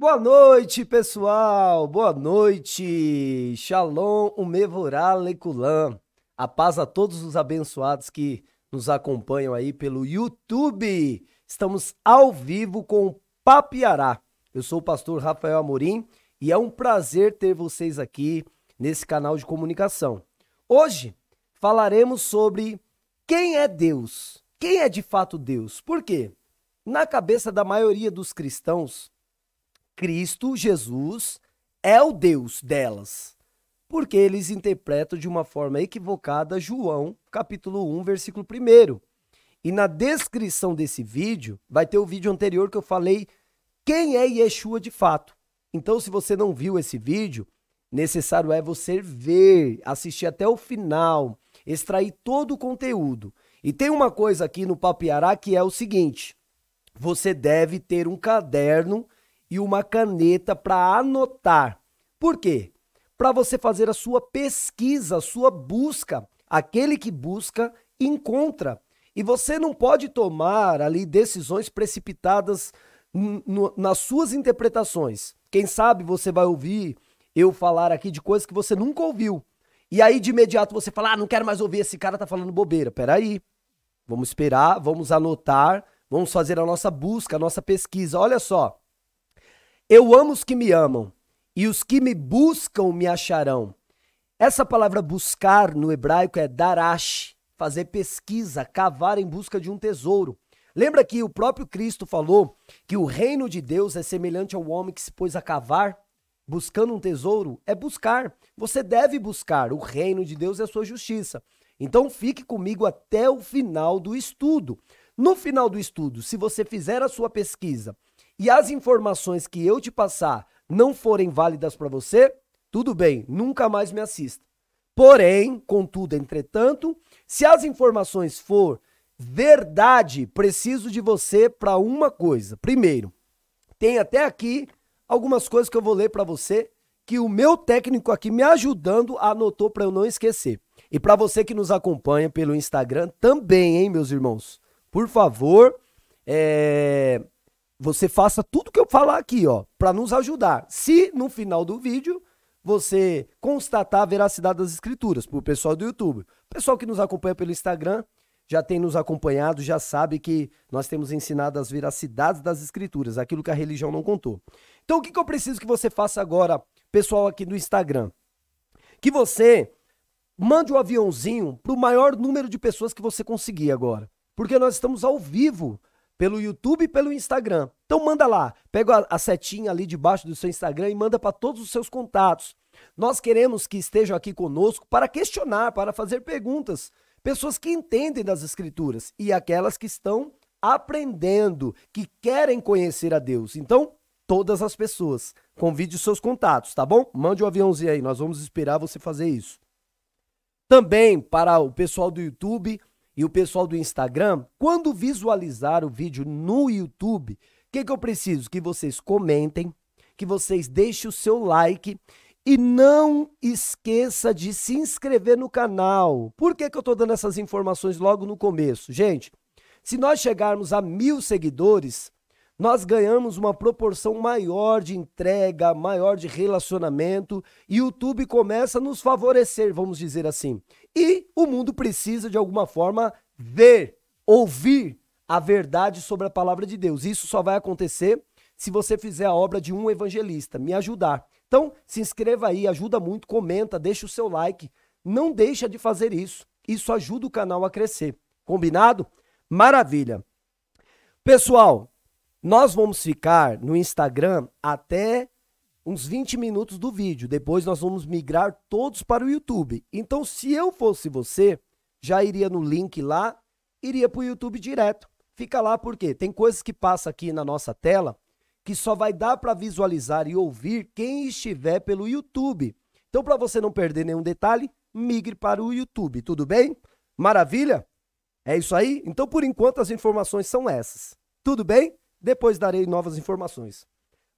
Boa noite, pessoal! Boa noite! Shalom, Umevorá, Leculam. A paz a todos os abençoados que nos acompanham aí pelo YouTube. Estamos ao vivo com o Papiará. Eu sou o pastor Rafael Amorim e é um prazer ter vocês aqui nesse canal de comunicação. Hoje falaremos sobre quem é Deus. Quem é de fato Deus? Por quê? Na cabeça da maioria dos cristãos, Cristo, Jesus, é o Deus delas. Porque eles interpretam de uma forma equivocada João, capítulo 1, versículo 1. E na descrição desse vídeo, vai ter o vídeo anterior que eu falei quem é Yeshua de fato. Então, se você não viu esse vídeo, necessário é você ver, assistir até o final, extrair todo o conteúdo. E tem uma coisa aqui no Papiará que é o seguinte: você deve ter um caderno e uma caneta para anotar. Por quê? Para você fazer a sua pesquisa, a sua busca. Aquele que busca, encontra. E você não pode tomar ali decisões precipitadas nas suas interpretações. Quem sabe você vai ouvir eu falar aqui de coisas que você nunca ouviu. E aí de imediato você fala: "Ah, não quero mais ouvir esse cara tá falando bobeira". Peraí, Vamos esperar, vamos anotar, vamos fazer a nossa busca, a nossa pesquisa. Olha só, eu amo os que me amam, e os que me buscam me acharão. Essa palavra buscar no hebraico é darash, fazer pesquisa, cavar em busca de um tesouro. Lembra que o próprio Cristo falou que o reino de Deus é semelhante ao homem que se pôs a cavar? Buscando um tesouro é buscar. Você deve buscar. O reino de Deus é a sua justiça. Então fique comigo até o final do estudo. No final do estudo, se você fizer a sua pesquisa e as informações que eu te passar não forem válidas para você, tudo bem, nunca mais me assista. Porém, contudo, entretanto, se as informações for verdade, preciso de você para uma coisa. Primeiro, tem até aqui algumas coisas que eu vou ler para você que o meu técnico aqui me ajudando anotou para eu não esquecer. E para você que nos acompanha pelo Instagram também, hein, meus irmãos? Por favor, é você faça tudo que eu falar aqui, ó, para nos ajudar. Se no final do vídeo você constatar a veracidade das escrituras para o pessoal do YouTube. pessoal que nos acompanha pelo Instagram já tem nos acompanhado, já sabe que nós temos ensinado as veracidades das escrituras, aquilo que a religião não contou. Então o que, que eu preciso que você faça agora, pessoal aqui no Instagram? Que você mande o um aviãozinho para o maior número de pessoas que você conseguir agora. Porque nós estamos ao vivo pelo YouTube e pelo Instagram. Então manda lá, pega a, setinha ali debaixo do seu Instagram e manda para todos os seus contatos. Nós queremos que estejam aqui conosco para questionar, para fazer perguntas, pessoas que entendem das escrituras e aquelas que estão aprendendo, que querem conhecer a Deus. Então, todas as pessoas, convide os seus contatos, tá bom? Mande o um aviãozinho aí, nós vamos esperar você fazer isso. Também para o pessoal do YouTube, e o pessoal do Instagram, quando visualizar o vídeo no YouTube, o que, que eu preciso? Que vocês comentem, que vocês deixem o seu like e não esqueça de se inscrever no canal. Por que, que eu estou dando essas informações logo no começo? Gente, se nós chegarmos a mil seguidores, nós ganhamos uma proporção maior de entrega, maior de relacionamento, e o YouTube começa a nos favorecer, vamos dizer assim. E o mundo precisa, de alguma forma, ver, ouvir a verdade sobre a palavra de Deus. Isso só vai acontecer se você fizer a obra de um evangelista, me ajudar. Então, se inscreva aí, ajuda muito, comenta, deixa o seu like. Não deixa de fazer isso. Isso ajuda o canal a crescer. Combinado? Maravilha. Pessoal, nós vamos ficar no Instagram até uns 20 minutos do vídeo. Depois nós vamos migrar todos para o YouTube. Então, se eu fosse você, já iria no link lá, iria para o YouTube direto. Fica lá porque tem coisas que passa aqui na nossa tela que só vai dar para visualizar e ouvir quem estiver pelo YouTube. Então, para você não perder nenhum detalhe, migre para o YouTube, tudo bem? Maravilha? É isso aí? Então, por enquanto, as informações são essas. Tudo bem? Depois darei novas informações.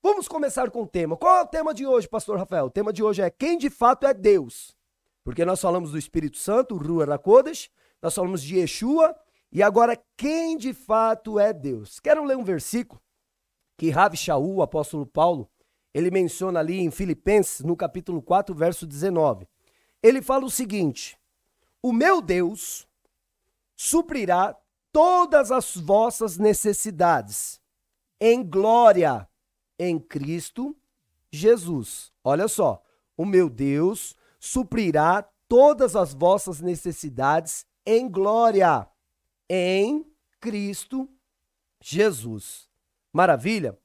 Vamos começar com o tema. Qual é o tema de hoje, pastor Rafael? O tema de hoje é quem de fato é Deus. Porque nós falamos do Espírito Santo, Rua Codas, nós falamos de Yeshua, e agora quem de fato é Deus? Quero ler um versículo que Ravi Shaul, o apóstolo Paulo, ele menciona ali em Filipenses, no capítulo 4, verso 19. Ele fala o seguinte: O meu Deus suprirá todas as vossas necessidades em glória em Cristo Jesus. Olha só, o meu Deus suprirá todas as vossas necessidades em glória em Cristo Jesus. Maravilha?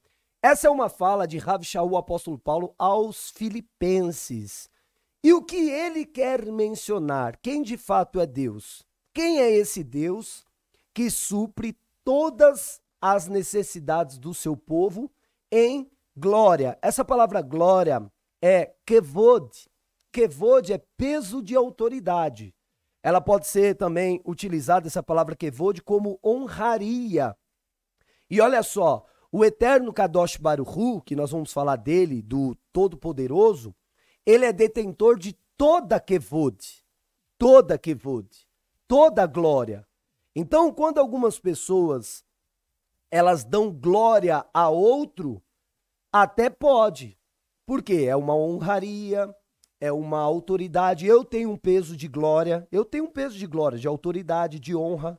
Essa é uma fala de Ravi Shaul, o apóstolo Paulo, aos filipenses. E o que ele quer mencionar? Quem de fato é Deus? Quem é esse Deus que supre todas as necessidades do seu povo em glória. Essa palavra glória é kevod. Kevod é peso de autoridade. Ela pode ser também utilizada, essa palavra kevod, como honraria. E olha só, o eterno Kadosh Baruhu, que nós vamos falar dele, do Todo-Poderoso, ele é detentor de toda kevod, toda kevod, toda glória. Então, quando algumas pessoas elas dão glória a outro, até pode. Porque é uma honraria, é uma autoridade. Eu tenho um peso de glória, eu tenho um peso de glória, de autoridade, de honra,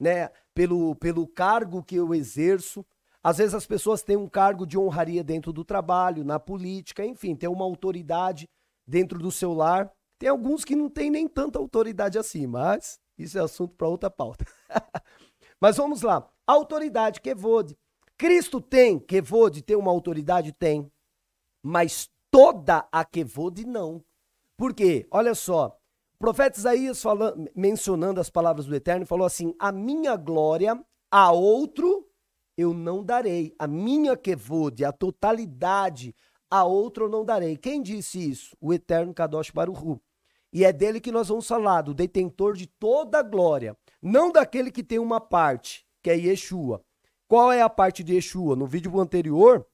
né? Pelo, pelo cargo que eu exerço. Às vezes as pessoas têm um cargo de honraria dentro do trabalho, na política, enfim, tem uma autoridade dentro do seu lar. Tem alguns que não têm nem tanta autoridade assim, mas isso é assunto para outra pauta. Mas vamos lá. Autoridade, Kevod. Cristo tem Kevod, tem uma autoridade? Tem. Mas toda a Kevod não. Por quê? Olha só. O profeta Isaías falando, mencionando as palavras do Eterno falou assim: "A minha glória a outro eu não darei, a minha Kevod, a totalidade a outro eu não darei". Quem disse isso? O Eterno Kadosh Baruch E é dele que nós vamos falar, do detentor de toda a glória não daquele que tem uma parte, que é Yeshua. Qual é a parte de Yeshua? No vídeo anterior,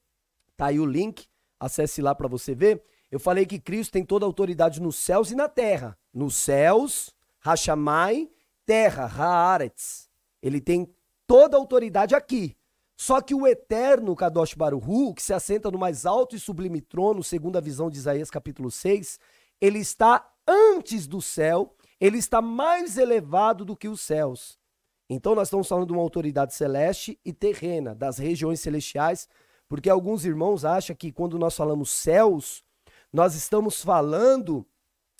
tá aí o link, acesse lá para você ver. Eu falei que Cristo tem toda a autoridade nos céus e na terra. Nos céus, Hashamai, terra, Haaretz. Ele tem toda a autoridade aqui. Só que o eterno Kadosh Baruhu, que se assenta no mais alto e sublime trono, segundo a visão de Isaías capítulo 6, ele está antes do céu ele está mais elevado do que os céus. Então nós estamos falando de uma autoridade celeste e terrena, das regiões celestiais, porque alguns irmãos acham que quando nós falamos céus, nós estamos falando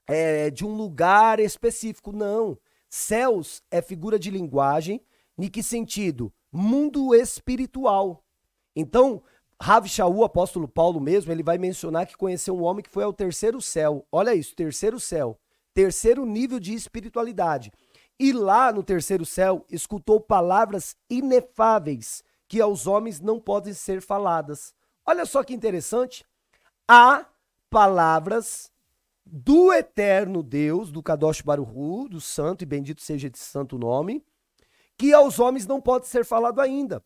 é, de um lugar específico. Não. Céus é figura de linguagem. Em que sentido? Mundo espiritual. Então, Rav Shaul, apóstolo Paulo mesmo, ele vai mencionar que conheceu um homem que foi ao terceiro céu. Olha isso, terceiro céu terceiro nível de espiritualidade. E lá no terceiro céu, escutou palavras inefáveis que aos homens não podem ser faladas. Olha só que interessante. Há palavras do eterno Deus, do Kadosh Baruhu, do santo e bendito seja de santo nome, que aos homens não pode ser falado ainda.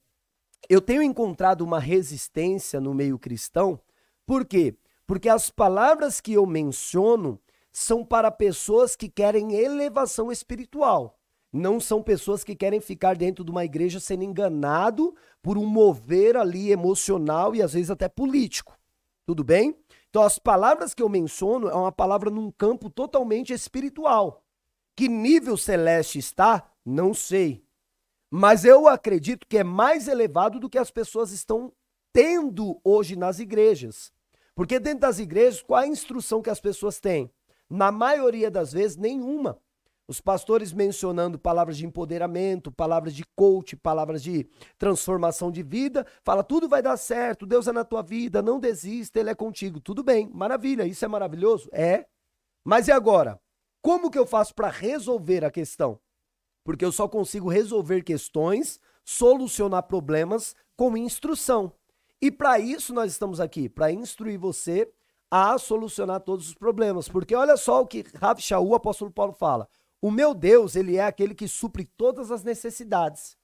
Eu tenho encontrado uma resistência no meio cristão, por quê? Porque as palavras que eu menciono, são para pessoas que querem elevação espiritual. Não são pessoas que querem ficar dentro de uma igreja sendo enganado por um mover ali emocional e às vezes até político. Tudo bem? Então as palavras que eu menciono é uma palavra num campo totalmente espiritual. Que nível celeste está? Não sei. Mas eu acredito que é mais elevado do que as pessoas estão tendo hoje nas igrejas. Porque dentro das igrejas, qual é a instrução que as pessoas têm? Na maioria das vezes, nenhuma. Os pastores mencionando palavras de empoderamento, palavras de coach, palavras de transformação de vida, fala tudo vai dar certo, Deus é na tua vida, não desista, ele é contigo. Tudo bem, maravilha, isso é maravilhoso? É. Mas e agora? Como que eu faço para resolver a questão? Porque eu só consigo resolver questões, solucionar problemas com instrução. E para isso nós estamos aqui, para instruir você a solucionar todos os problemas. Porque olha só o que Rav Shaul, o apóstolo Paulo, fala. O meu Deus, ele é aquele que supre todas as necessidades.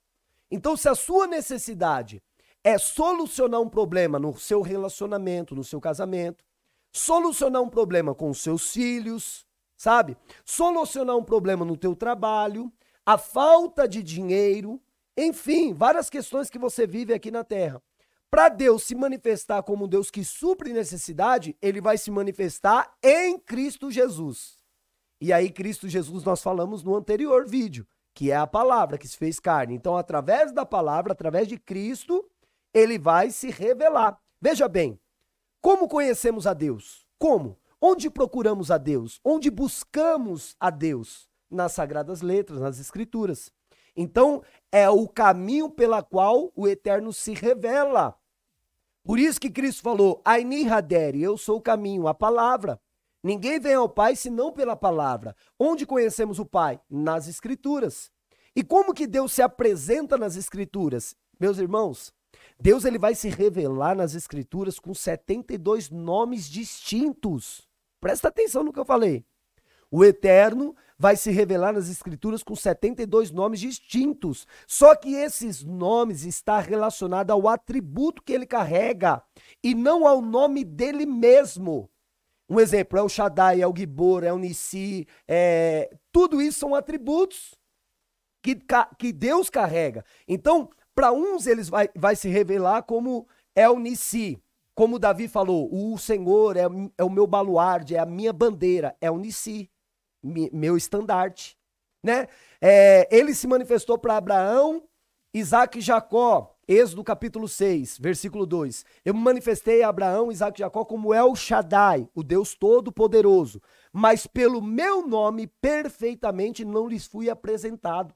Então, se a sua necessidade é solucionar um problema no seu relacionamento, no seu casamento, solucionar um problema com os seus filhos, sabe? Solucionar um problema no teu trabalho, a falta de dinheiro, enfim, várias questões que você vive aqui na Terra. Para Deus se manifestar como Deus que supre necessidade, ele vai se manifestar em Cristo Jesus. E aí, Cristo Jesus, nós falamos no anterior vídeo, que é a palavra que se fez carne. Então, através da palavra, através de Cristo, ele vai se revelar. Veja bem, como conhecemos a Deus? Como? Onde procuramos a Deus? Onde buscamos a Deus? Nas sagradas letras, nas escrituras. Então, é o caminho pela qual o Eterno se revela. Por isso que Cristo falou: Aini Haderi, eu sou o caminho, a palavra. Ninguém vem ao Pai senão pela palavra. Onde conhecemos o Pai? Nas Escrituras. E como que Deus se apresenta nas Escrituras? Meus irmãos, Deus ele vai se revelar nas Escrituras com 72 nomes distintos. Presta atenção no que eu falei. O Eterno vai se revelar nas escrituras com 72 nomes distintos. Só que esses nomes está relacionado ao atributo que ele carrega e não ao nome dele mesmo. Um exemplo é o Shaddai, é o Gibor, é o Nissi, é... tudo isso são atributos que, que Deus carrega. Então, para uns eles vai, vai se revelar como é o Nissi, como Davi falou, o Senhor é, é o meu baluarte, é a minha bandeira, é o Nissi meu estandarte, né? É, ele se manifestou para Abraão, Isaac e Jacó, Êxodo capítulo 6, versículo 2. Eu me manifestei a Abraão, Isaac e Jacó como El Shaddai, o Deus Todo-Poderoso, mas pelo meu nome perfeitamente não lhes fui apresentado.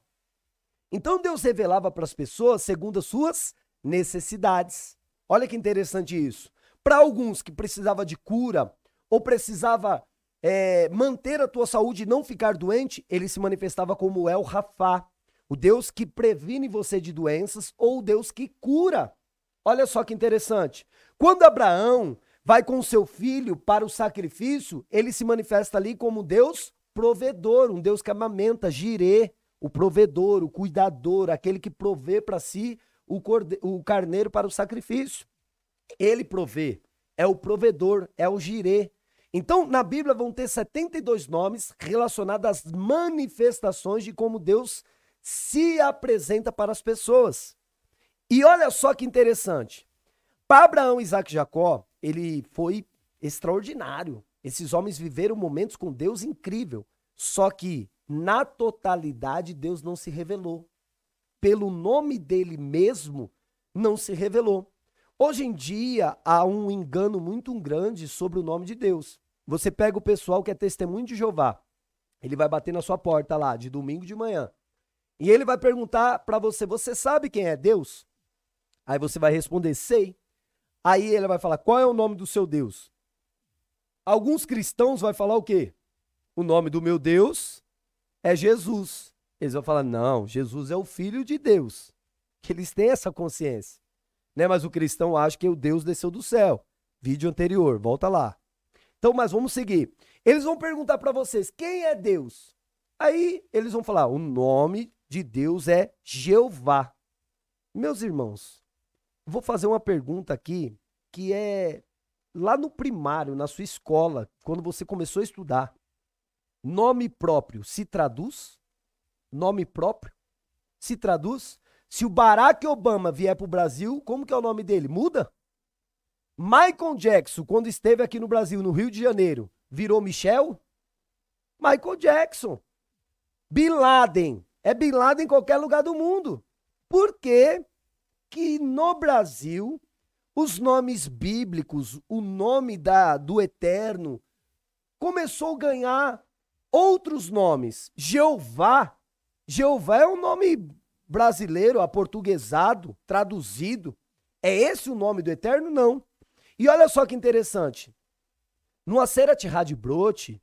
Então Deus revelava para as pessoas segundo as suas necessidades. Olha que interessante isso. Para alguns que precisava de cura ou precisava é, manter a tua saúde e não ficar doente, ele se manifestava como El Rafá, o Deus que previne você de doenças ou o Deus que cura. Olha só que interessante. Quando Abraão vai com seu filho para o sacrifício, ele se manifesta ali como Deus provedor, um Deus que amamenta, girê, o provedor, o cuidador, aquele que provê para si o, corde... o carneiro para o sacrifício. Ele provê, é o provedor, é o girê, então, na Bíblia vão ter 72 nomes relacionados às manifestações de como Deus se apresenta para as pessoas. E olha só que interessante. Para Abraão, Isaac e Jacó, ele foi extraordinário. Esses homens viveram momentos com Deus incrível. Só que, na totalidade, Deus não se revelou. Pelo nome dele mesmo, não se revelou. Hoje em dia, há um engano muito grande sobre o nome de Deus. Você pega o pessoal que é testemunho de Jeová. Ele vai bater na sua porta lá de domingo de manhã. E ele vai perguntar para você: "Você sabe quem é Deus?" Aí você vai responder: "Sei". Aí ele vai falar: "Qual é o nome do seu Deus?" Alguns cristãos vai falar o quê? O nome do meu Deus é Jesus. Eles vão falar: "Não, Jesus é o filho de Deus". Que eles têm essa consciência. Né? Mas o cristão acha que o Deus desceu do céu. Vídeo anterior, volta lá. Então, mas vamos seguir. Eles vão perguntar para vocês: quem é Deus? Aí eles vão falar: o nome de Deus é Jeová. Meus irmãos, vou fazer uma pergunta aqui que é lá no primário, na sua escola, quando você começou a estudar. Nome próprio se traduz? Nome próprio se traduz? Se o Barack Obama vier para o Brasil, como que é o nome dele? Muda? Michael Jackson, quando esteve aqui no Brasil, no Rio de Janeiro, virou Michel? Michael Jackson. Bin Laden. É Bin Laden em qualquer lugar do mundo. Por quê? que no Brasil os nomes bíblicos, o nome da do Eterno começou a ganhar outros nomes. Jeová, Jeová é um nome brasileiro, aportuguesado, traduzido. É esse o nome do Eterno? Não. E olha só que interessante. No Aseret Hadbrot,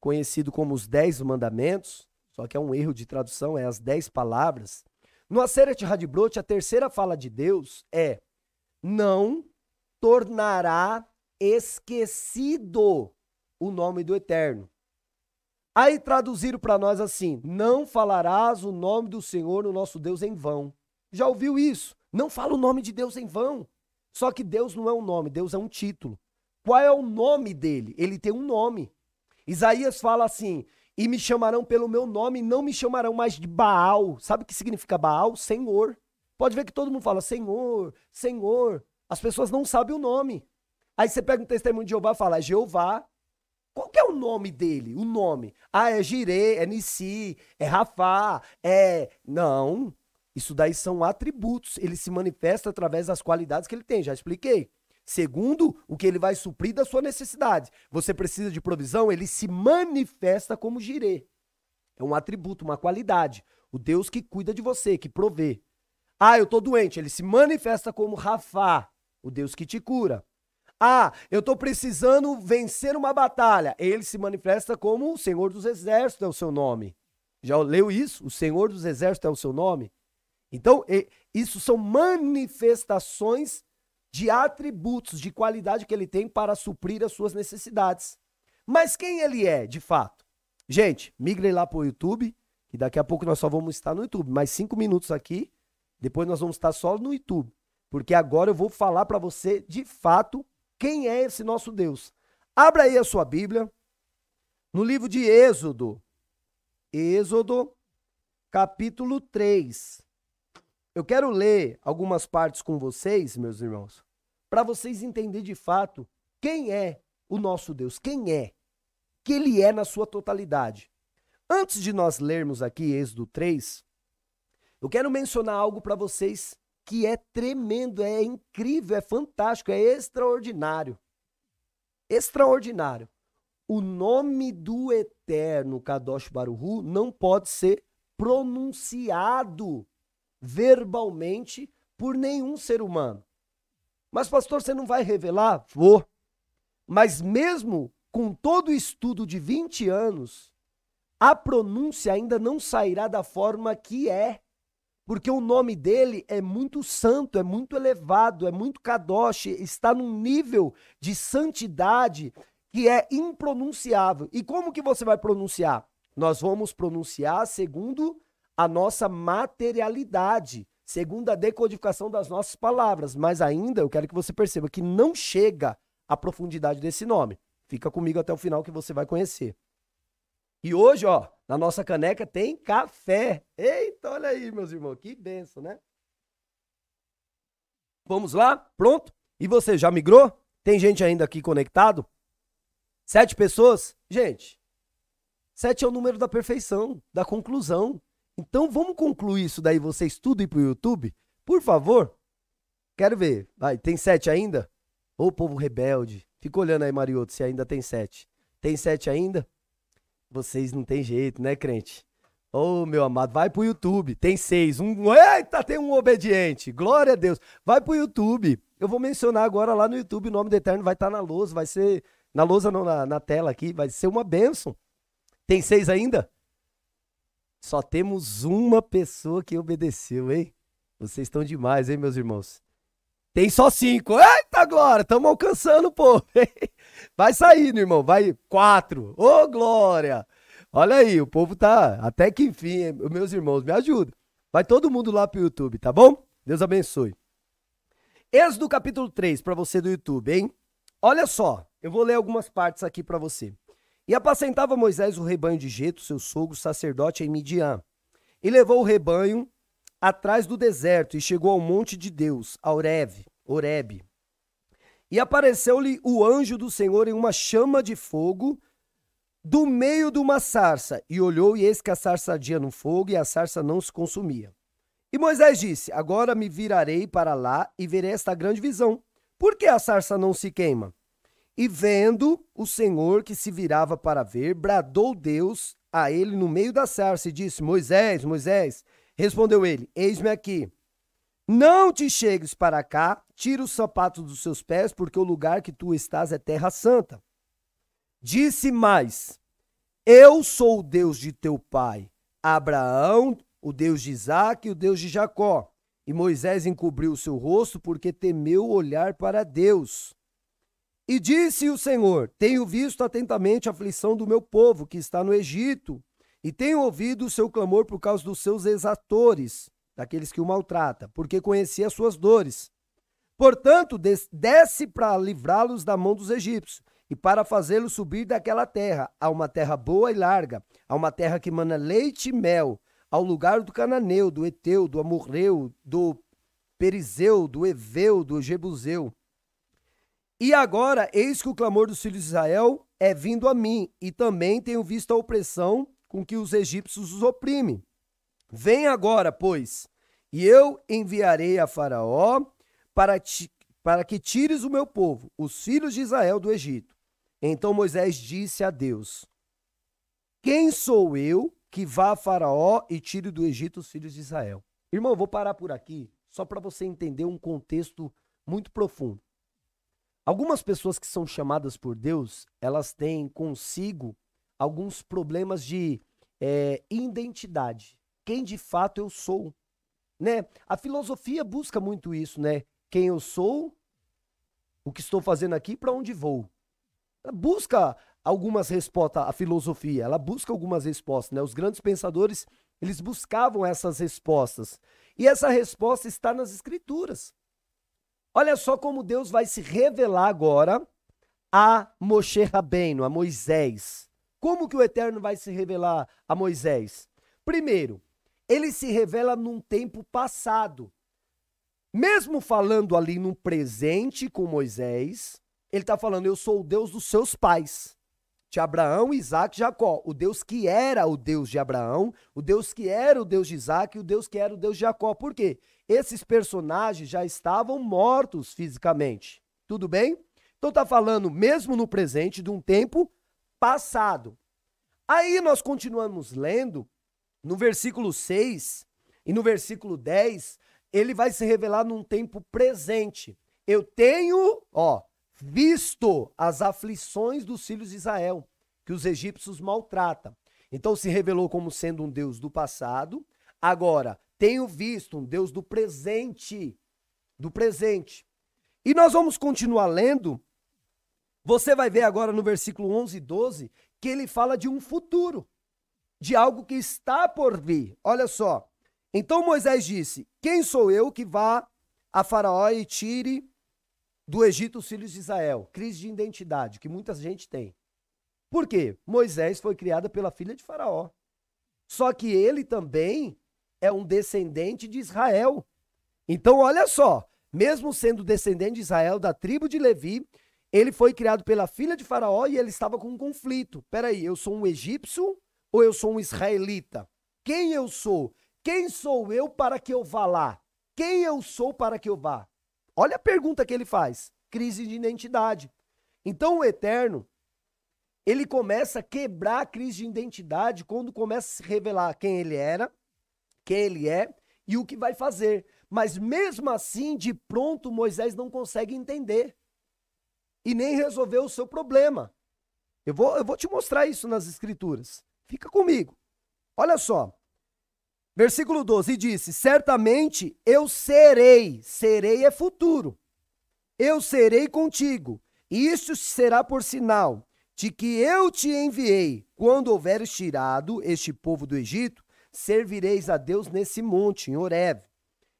conhecido como os Dez Mandamentos, só que é um erro de tradução, é as Dez Palavras. No Aseret Hadbrot, a terceira fala de Deus é não tornará esquecido o nome do Eterno. Aí traduziram para nós assim: não falarás o nome do Senhor, o nosso Deus, em vão. Já ouviu isso? Não fala o nome de Deus em vão. Só que Deus não é um nome, Deus é um título. Qual é o nome dele? Ele tem um nome. Isaías fala assim: e me chamarão pelo meu nome, não me chamarão mais de Baal. Sabe o que significa Baal? Senhor. Pode ver que todo mundo fala Senhor, Senhor. As pessoas não sabem o nome. Aí você pega um testemunho de Jeová e fala é Jeová. Qual que é o nome dele? O nome. Ah, é Jirê, é Nissi, é Rafá, é. Não. Isso daí são atributos, ele se manifesta através das qualidades que ele tem, já expliquei. Segundo, o que ele vai suprir da sua necessidade. Você precisa de provisão, ele se manifesta como girê. É um atributo, uma qualidade. O Deus que cuida de você, que provê. Ah, eu tô doente, ele se manifesta como Rafá, o Deus que te cura. Ah, eu estou precisando vencer uma batalha. Ele se manifesta como o Senhor dos Exércitos é o seu nome. Já leu isso? O Senhor dos Exércitos é o seu nome? Então, isso são manifestações de atributos, de qualidade que ele tem para suprir as suas necessidades. Mas quem ele é, de fato? Gente, migrem lá para o YouTube, que daqui a pouco nós só vamos estar no YouTube. Mais cinco minutos aqui, depois nós vamos estar só no YouTube. Porque agora eu vou falar para você, de fato, quem é esse nosso Deus. Abra aí a sua Bíblia, no livro de Êxodo. Êxodo, capítulo 3. Eu quero ler algumas partes com vocês, meus irmãos, para vocês entenderem de fato quem é o nosso Deus, quem é, que ele é na sua totalidade. Antes de nós lermos aqui Êxodo 3, eu quero mencionar algo para vocês que é tremendo, é incrível, é fantástico, é extraordinário. Extraordinário. O nome do Eterno Kadosh Baruhu não pode ser pronunciado verbalmente por nenhum ser humano. Mas, pastor, você não vai revelar? Vou. Mas, mesmo com todo o estudo de 20 anos, a pronúncia ainda não sairá da forma que é, porque o nome dele é muito santo, é muito elevado, é muito kadosh, está num nível de santidade que é impronunciável. E como que você vai pronunciar? Nós vamos pronunciar segundo a nossa materialidade, segundo a decodificação das nossas palavras. Mas ainda eu quero que você perceba que não chega à profundidade desse nome. Fica comigo até o final que você vai conhecer. E hoje, ó, na nossa caneca tem café. Eita, olha aí, meus irmãos, que benção, né? Vamos lá? Pronto? E você já migrou? Tem gente ainda aqui conectado? Sete pessoas? Gente, sete é o número da perfeição, da conclusão. Então vamos concluir isso daí, vocês tudo ir pro YouTube? Por favor? Quero ver. Vai, tem sete ainda? Ô povo rebelde. Fica olhando aí, Marioto, se ainda tem sete. Tem sete ainda? Vocês não tem jeito, né, crente? Ô, oh, meu amado, vai pro YouTube. Tem seis. Um. Eita, tem um obediente. Glória a Deus. Vai pro YouTube. Eu vou mencionar agora lá no YouTube o nome do Eterno. Vai estar tá na lousa, vai ser. Na lousa, não, na, na tela aqui. Vai ser uma bênção. Tem seis ainda? Só temos uma pessoa que obedeceu, hein? Vocês estão demais, hein, meus irmãos? Tem só cinco. Eita, Glória! Estamos alcançando, pô. Vai saindo, irmão. Vai quatro. Ô, oh, Glória! Olha aí, o povo tá até que enfim. Meus irmãos, me ajuda. Vai todo mundo lá pro YouTube, tá bom? Deus abençoe. Êxodo capítulo 3 para você do YouTube, hein? Olha só, eu vou ler algumas partes aqui para você. E apacentava Moisés o rebanho de Jeto, seu sogro, sacerdote em Midian. E levou o rebanho atrás do deserto e chegou ao monte de Deus, a Oreb, Oreb. E apareceu-lhe o anjo do Senhor em uma chama de fogo do meio de uma sarça. E olhou e eis que a sarça ardia no fogo e a sarça não se consumia. E Moisés disse: Agora me virarei para lá e verei esta grande visão. Por que a sarça não se queima? E vendo o Senhor que se virava para ver, bradou Deus a ele no meio da sarça e disse: Moisés, Moisés. Respondeu ele: Eis-me aqui. Não te chegues para cá, tira os sapatos dos seus pés, porque o lugar que tu estás é terra santa. Disse mais: Eu sou o Deus de teu pai, Abraão, o Deus de Isaac e o Deus de Jacó. E Moisés encobriu o seu rosto porque temeu olhar para Deus. E disse o Senhor: Tenho visto atentamente a aflição do meu povo que está no Egito, e tenho ouvido o seu clamor por causa dos seus exatores, daqueles que o maltrata, porque conheci as suas dores. Portanto, desce para livrá-los da mão dos egípcios e para fazê-los subir daquela terra, a uma terra boa e larga, a uma terra que mana leite e mel, ao lugar do cananeu, do Eteu, do Amorreu, do Perizeu, do Eveu, do Jebuseu e agora, eis que o clamor dos filhos de Israel é vindo a mim, e também tenho visto a opressão com que os egípcios os oprimem. Vem agora, pois, e eu enviarei a Faraó para, ti, para que tires o meu povo, os filhos de Israel, do Egito. Então Moisés disse a Deus: Quem sou eu que vá a Faraó e tire do Egito os filhos de Israel? Irmão, vou parar por aqui, só para você entender um contexto muito profundo. Algumas pessoas que são chamadas por Deus, elas têm consigo alguns problemas de é, identidade. Quem de fato eu sou, né? A filosofia busca muito isso, né? Quem eu sou, o que estou fazendo aqui, para onde vou. Ela busca algumas respostas, a filosofia, ela busca algumas respostas, né? Os grandes pensadores, eles buscavam essas respostas. E essa resposta está nas escrituras. Olha só como Deus vai se revelar agora a Moshe Rabbeinu, a Moisés. Como que o Eterno vai se revelar a Moisés? Primeiro, ele se revela num tempo passado. Mesmo falando ali no presente com Moisés, ele está falando: Eu sou o Deus dos seus pais, de Abraão, Isaac e Jacó. O Deus que era o Deus de Abraão, o Deus que era o Deus de Isaac e o Deus que era o Deus de Jacó. Por quê? esses personagens já estavam mortos fisicamente. Tudo bem? Então está falando mesmo no presente de um tempo passado. Aí nós continuamos lendo no versículo 6 e no versículo 10, ele vai se revelar num tempo presente. Eu tenho, ó, visto as aflições dos filhos de Israel, que os egípcios maltratam. Então se revelou como sendo um Deus do passado, agora tenho visto um Deus do presente, do presente. E nós vamos continuar lendo. Você vai ver agora no versículo 11 e 12 que ele fala de um futuro, de algo que está por vir. Olha só. Então Moisés disse: Quem sou eu que vá a Faraó e tire do Egito os filhos de Israel? Crise de identidade, que muita gente tem. Por quê? Moisés foi criado pela filha de Faraó. Só que ele também é um descendente de Israel. Então, olha só, mesmo sendo descendente de Israel, da tribo de Levi, ele foi criado pela filha de Faraó e ele estava com um conflito. Peraí, eu sou um egípcio ou eu sou um israelita? Quem eu sou? Quem sou eu para que eu vá lá? Quem eu sou para que eu vá? Olha a pergunta que ele faz: crise de identidade. Então, o Eterno, ele começa a quebrar a crise de identidade quando começa a se revelar quem ele era quem ele é e o que vai fazer. Mas mesmo assim, de pronto, Moisés não consegue entender e nem resolver o seu problema. Eu vou, eu vou te mostrar isso nas Escrituras. Fica comigo. Olha só. Versículo 12: E disse: Certamente eu serei, serei é futuro, eu serei contigo, e isso será por sinal de que eu te enviei. Quando houveres tirado este povo do Egito, servireis a Deus nesse monte, em Horeb.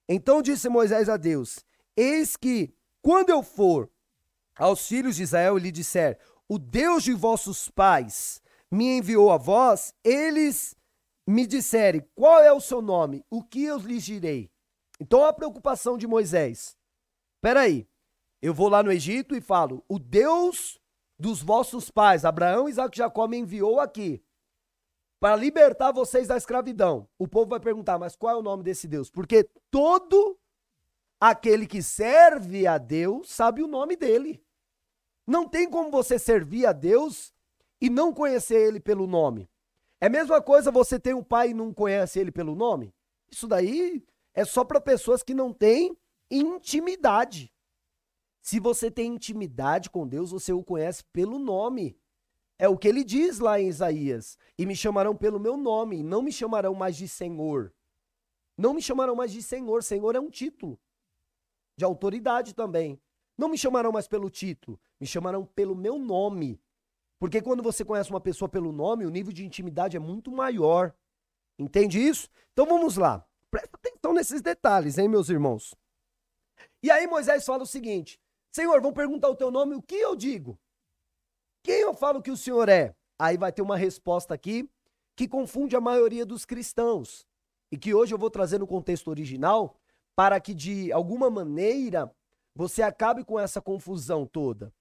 Então disse Moisés a Deus: Eis que, quando eu for aos filhos de Israel e lhe disser: O Deus de vossos pais me enviou a vós, eles me disserem: Qual é o seu nome? O que eu lhes direi? Então a preocupação de Moisés. Peraí, eu vou lá no Egito e falo: O Deus dos vossos pais, Abraão, Isaac e Jacó, me enviou aqui para libertar vocês da escravidão. O povo vai perguntar, mas qual é o nome desse Deus? Porque todo aquele que serve a Deus sabe o nome dele. Não tem como você servir a Deus e não conhecer ele pelo nome. É a mesma coisa você tem um pai e não conhece ele pelo nome. Isso daí é só para pessoas que não têm intimidade. Se você tem intimidade com Deus, você o conhece pelo nome. É o que ele diz lá em Isaías: E me chamarão pelo meu nome, não me chamarão mais de Senhor. Não me chamarão mais de Senhor. Senhor é um título de autoridade também. Não me chamarão mais pelo título, me chamarão pelo meu nome. Porque quando você conhece uma pessoa pelo nome, o nível de intimidade é muito maior. Entende isso? Então vamos lá. Presta atenção nesses detalhes, hein, meus irmãos? E aí Moisés fala o seguinte: Senhor, vão perguntar o teu nome, o que eu digo? Quem eu falo que o senhor é? Aí vai ter uma resposta aqui que confunde a maioria dos cristãos e que hoje eu vou trazer no contexto original para que de alguma maneira você acabe com essa confusão toda.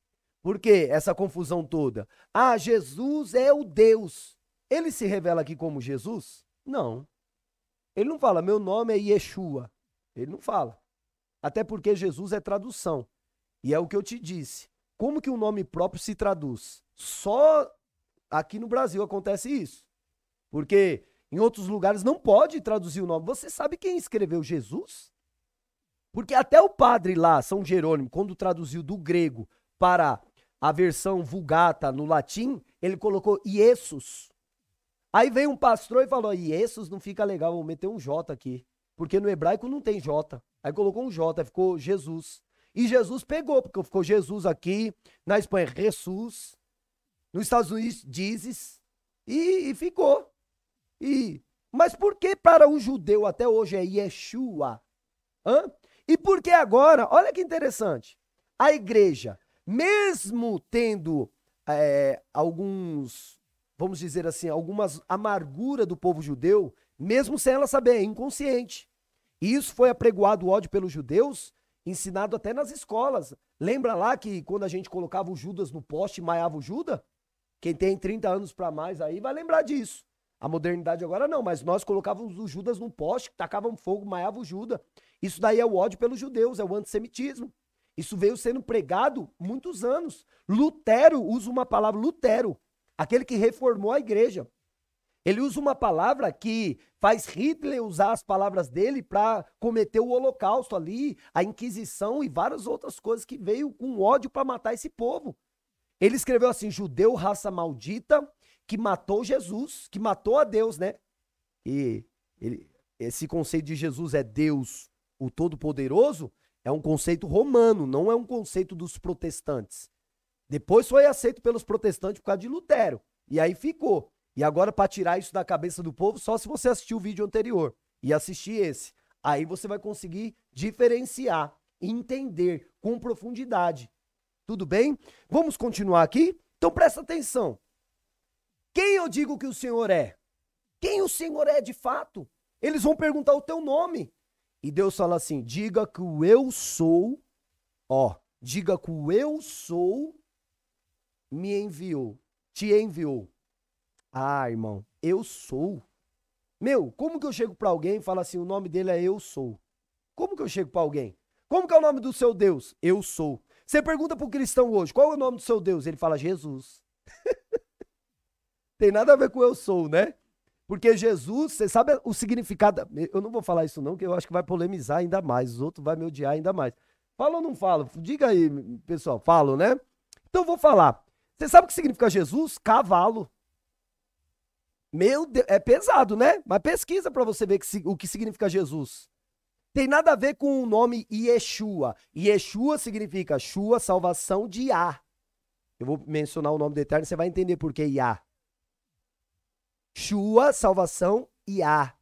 Por que essa confusão toda? Ah, Jesus é o Deus. Ele se revela aqui como Jesus? Não. Ele não fala, meu nome é Yeshua. Ele não fala. Até porque Jesus é tradução. E é o que eu te disse. Como que o nome próprio se traduz? Só aqui no Brasil acontece isso. Porque em outros lugares não pode traduzir o nome. Você sabe quem escreveu Jesus? Porque até o padre lá, São Jerônimo, quando traduziu do grego para a versão vulgata no latim, ele colocou Iesus. Aí veio um pastor e falou: Iesus não fica legal, vou meter um J aqui. Porque no hebraico não tem J. Aí colocou um J, ficou Jesus. E Jesus pegou, porque ficou Jesus aqui, na Espanha, Jesus, nos Estados Unidos, dizes, e, e ficou. E, mas por que para um judeu até hoje é Yeshua? Hã? E por que agora? Olha que interessante. A igreja, mesmo tendo é, alguns, vamos dizer assim, algumas amargura do povo judeu, mesmo sem ela saber, é inconsciente. E isso foi apregoado ódio pelos judeus ensinado até nas escolas. Lembra lá que quando a gente colocava o Judas no poste e maiava o Judas? Quem tem 30 anos para mais aí vai lembrar disso. A modernidade agora não, mas nós colocávamos o Judas no poste, tacávamos fogo, maiava o Judas. Isso daí é o ódio pelos judeus, é o antissemitismo. Isso veio sendo pregado muitos anos. Lutero usa uma palavra, Lutero, aquele que reformou a igreja. Ele usa uma palavra que faz Hitler usar as palavras dele para cometer o holocausto ali, a Inquisição e várias outras coisas que veio com ódio para matar esse povo. Ele escreveu assim: judeu, raça maldita, que matou Jesus, que matou a Deus, né? E ele, esse conceito de Jesus é Deus, o Todo-Poderoso, é um conceito romano, não é um conceito dos protestantes. Depois foi aceito pelos protestantes por causa de Lutero. E aí ficou. E agora, para tirar isso da cabeça do povo, só se você assistir o vídeo anterior e assistir esse. Aí você vai conseguir diferenciar, entender com profundidade. Tudo bem? Vamos continuar aqui? Então presta atenção. Quem eu digo que o Senhor é? Quem o Senhor é de fato? Eles vão perguntar o teu nome. E Deus fala assim: diga que o eu sou, ó, diga que o eu sou me enviou, te enviou. Ah, irmão, eu sou. Meu, como que eu chego para alguém e falo assim, o nome dele é eu sou? Como que eu chego para alguém? Como que é o nome do seu Deus? Eu sou. Você pergunta pro cristão hoje, qual é o nome do seu Deus? Ele fala Jesus. Tem nada a ver com eu sou, né? Porque Jesus, você sabe o significado. Eu não vou falar isso não, que eu acho que vai polemizar ainda mais. Os outros vão me odiar ainda mais. Fala ou não fala? Diga aí, pessoal. Falo, né? Então eu vou falar. Você sabe o que significa Jesus? Cavalo. Meu Deus, é pesado, né? Mas pesquisa para você ver que, o que significa Jesus. Tem nada a ver com o nome Yeshua. Yeshua significa Shua, salvação de Yah. Eu vou mencionar o nome do Eterno, você vai entender por que Yah. Shua, salvação, Yah.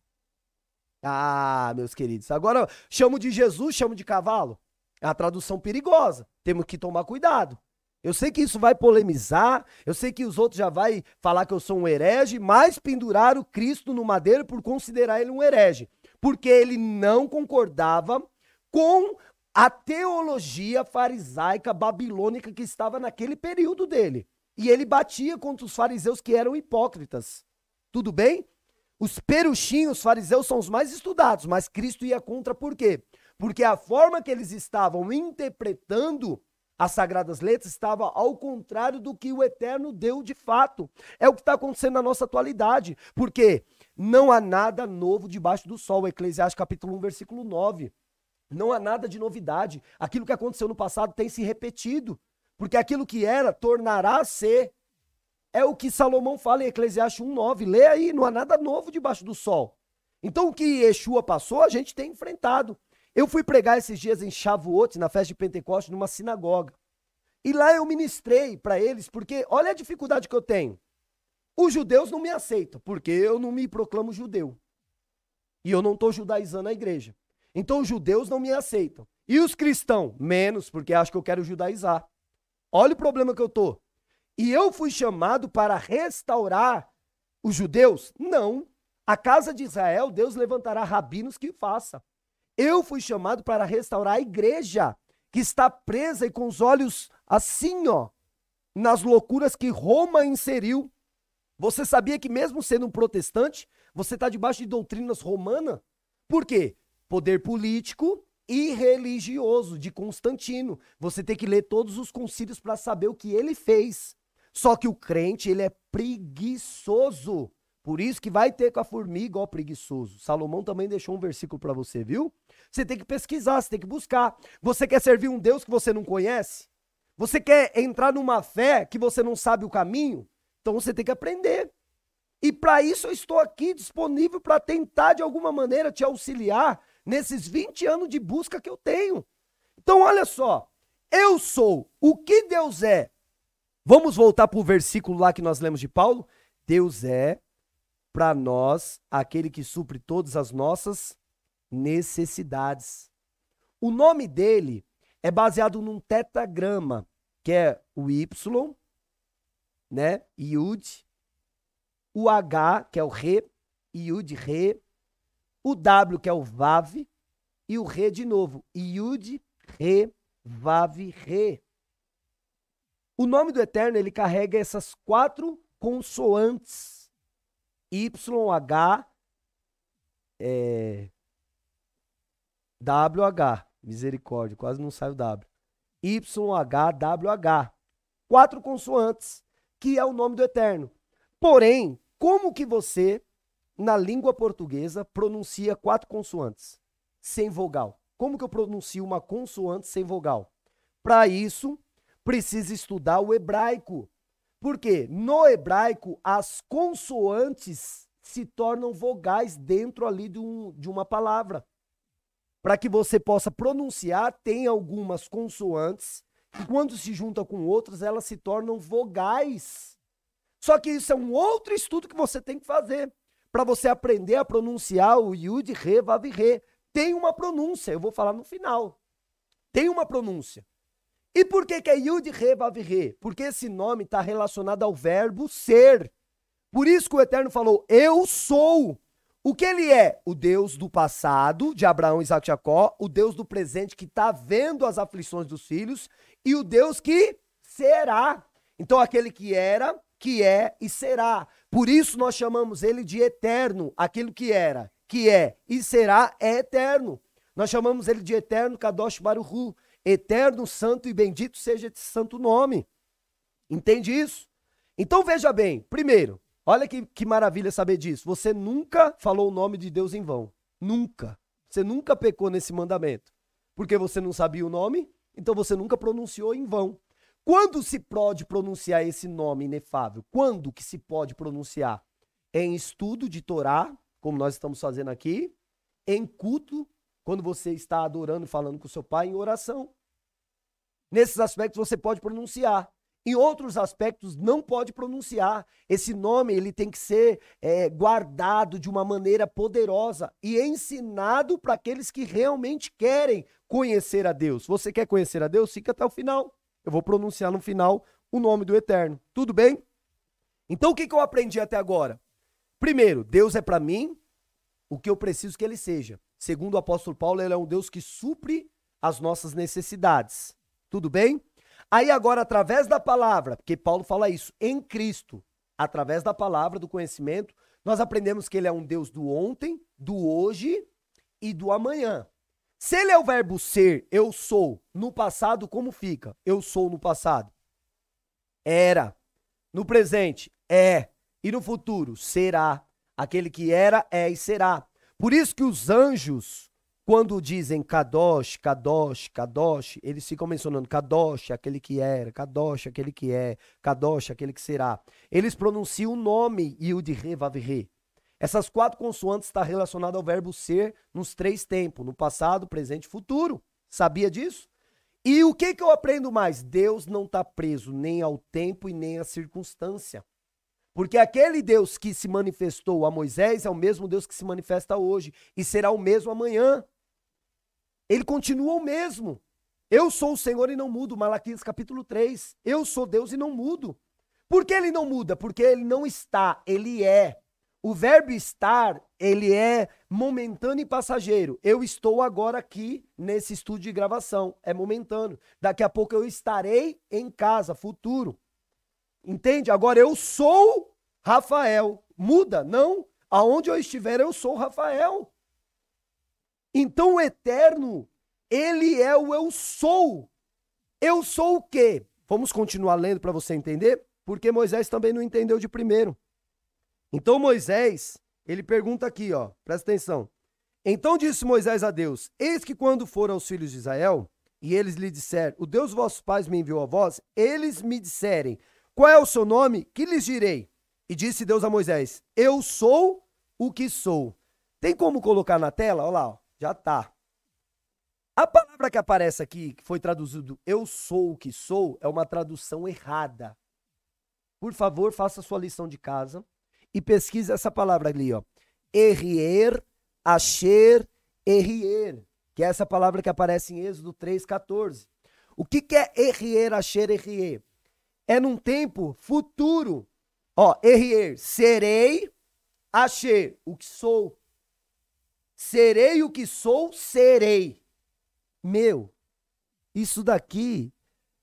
Ah, meus queridos. Agora, chamo de Jesus, chamo de cavalo. É uma tradução perigosa. Temos que tomar cuidado. Eu sei que isso vai polemizar, eu sei que os outros já vai falar que eu sou um herege, mas penduraram Cristo no madeiro por considerar ele um herege, porque ele não concordava com a teologia farisaica babilônica que estava naquele período dele. E ele batia contra os fariseus que eram hipócritas. Tudo bem? Os peruchinhos, os fariseus, são os mais estudados, mas Cristo ia contra por quê? Porque a forma que eles estavam interpretando as Sagradas Letras estavam ao contrário do que o Eterno deu de fato. É o que está acontecendo na nossa atualidade, porque não há nada novo debaixo do sol. Eclesiastes capítulo 1, versículo 9. Não há nada de novidade. Aquilo que aconteceu no passado tem se repetido, porque aquilo que era tornará a ser. É o que Salomão fala em Eclesiastes 1:9. Lê aí, não há nada novo debaixo do sol. Então o que Yeshua passou, a gente tem enfrentado. Eu fui pregar esses dias em Shavuot, na festa de Pentecostes, numa sinagoga. E lá eu ministrei para eles, porque olha a dificuldade que eu tenho. Os judeus não me aceitam, porque eu não me proclamo judeu. E eu não estou judaizando a igreja. Então os judeus não me aceitam. E os cristãos? Menos, porque acho que eu quero judaizar. Olha o problema que eu estou. E eu fui chamado para restaurar os judeus? Não. A casa de Israel, Deus levantará rabinos que faça. Eu fui chamado para restaurar a igreja que está presa e com os olhos assim, ó, nas loucuras que Roma inseriu. Você sabia que mesmo sendo um protestante, você está debaixo de doutrinas romanas? Por quê? Poder político e religioso de Constantino. Você tem que ler todos os concílios para saber o que ele fez. Só que o crente, ele é preguiçoso. Por isso que vai ter com a formiga, ó, preguiçoso. Salomão também deixou um versículo para você, viu? Você tem que pesquisar, você tem que buscar. Você quer servir um Deus que você não conhece? Você quer entrar numa fé que você não sabe o caminho? Então você tem que aprender. E para isso eu estou aqui disponível para tentar de alguma maneira te auxiliar nesses 20 anos de busca que eu tenho. Então olha só, eu sou o que Deus é. Vamos voltar para o versículo lá que nós lemos de Paulo. Deus é para nós aquele que supre todas as nossas necessidades. O nome dele é baseado num tetagrama, que é o Y, né? Yud, o H, que é o Re, Yud, Re, o W, que é o Vav, e o Re de novo, Yud, Re, Vav, Re. O nome do Eterno, ele carrega essas quatro consoantes YH é, WH, misericórdia, quase não sai o W. YHWH. Quatro consoantes, que é o nome do Eterno. Porém, como que você, na língua portuguesa, pronuncia quatro consoantes sem vogal? Como que eu pronuncio uma consoante sem vogal? Para isso, precisa estudar o hebraico. Porque no hebraico, as consoantes se tornam vogais dentro ali de, um, de uma palavra. Para que você possa pronunciar, tem algumas consoantes e quando se junta com outras, elas se tornam vogais. Só que isso é um outro estudo que você tem que fazer para você aprender a pronunciar o yud, re, vav, re. Tem uma pronúncia, eu vou falar no final. Tem uma pronúncia. E por que, que é Yud Re Vav Re? Porque esse nome está relacionado ao verbo ser. Por isso que o Eterno falou, eu sou. O que ele é? O Deus do passado, de Abraão, Isaac e Jacó, o Deus do presente que está vendo as aflições dos filhos e o Deus que será. Então, aquele que era, que é e será. Por isso nós chamamos ele de eterno. Aquilo que era, que é e será é eterno. Nós chamamos ele de eterno Kadosh Baruhu. Eterno, santo e bendito seja esse santo nome. Entende isso? Então veja bem, primeiro, olha que, que maravilha saber disso. Você nunca falou o nome de Deus em vão. Nunca. Você nunca pecou nesse mandamento. Porque você não sabia o nome, então você nunca pronunciou em vão. Quando se pode pronunciar esse nome inefável? Quando que se pode pronunciar? Em estudo de Torá, como nós estamos fazendo aqui, em culto quando você está adorando falando com seu pai em oração. Nesses aspectos você pode pronunciar. Em outros aspectos, não pode pronunciar. Esse nome ele tem que ser é, guardado de uma maneira poderosa e ensinado para aqueles que realmente querem conhecer a Deus. Você quer conhecer a Deus? Fica até o final. Eu vou pronunciar no final o nome do Eterno. Tudo bem? Então, o que, que eu aprendi até agora? Primeiro, Deus é para mim o que eu preciso que Ele seja. Segundo o apóstolo Paulo, ele é um Deus que supre as nossas necessidades. Tudo bem? Aí agora, através da palavra, porque Paulo fala isso, em Cristo, através da palavra, do conhecimento, nós aprendemos que ele é um Deus do ontem, do hoje e do amanhã. Se ele é o verbo ser, eu sou, no passado, como fica? Eu sou no passado. Era. No presente, é. E no futuro, será. Aquele que era, é e será. Por isso que os anjos, quando dizem Kadosh, Kadosh, Kadosh, eles ficam mencionando Kadosh, aquele que era, Kadosh, aquele que é, Kadosh, aquele que será. Eles pronunciam o nome de Re Vav Re. Essas quatro consoantes estão tá relacionadas ao verbo ser nos três tempos, no passado, presente e futuro. Sabia disso? E o que, que eu aprendo mais? Deus não está preso nem ao tempo e nem à circunstância. Porque aquele Deus que se manifestou a Moisés é o mesmo Deus que se manifesta hoje e será o mesmo amanhã. Ele continua o mesmo. Eu sou o Senhor e não mudo. Malaquias capítulo 3. Eu sou Deus e não mudo. Por que ele não muda? Porque ele não está, ele é. O verbo estar, ele é momentâneo e passageiro. Eu estou agora aqui nesse estúdio de gravação, é momentâneo. Daqui a pouco eu estarei em casa, futuro. Entende? Agora eu sou Rafael. Muda, não. Aonde eu estiver, eu sou Rafael. Então o eterno, ele é o eu sou. Eu sou o quê? Vamos continuar lendo para você entender, porque Moisés também não entendeu de primeiro. Então Moisés, ele pergunta aqui, ó, presta atenção. Então disse Moisés a Deus: Eis que quando foram aos filhos de Israel, e eles lhe disserem: O Deus vossos pais me enviou a vós, eles me disserem: qual é o seu nome? Que lhes direi? E disse Deus a Moisés: Eu sou o que sou. Tem como colocar na tela? Olha lá, ó, já tá. A palavra que aparece aqui, que foi traduzido eu sou o que sou, é uma tradução errada. Por favor, faça sua lição de casa e pesquise essa palavra ali, ó. Errier, acher, errier, que é essa palavra que aparece em Êxodo 3:14. O que que é errier, acher, errier? é num tempo futuro. Ó, errier, serei, achei o que sou. Serei o que sou, serei. Meu, isso daqui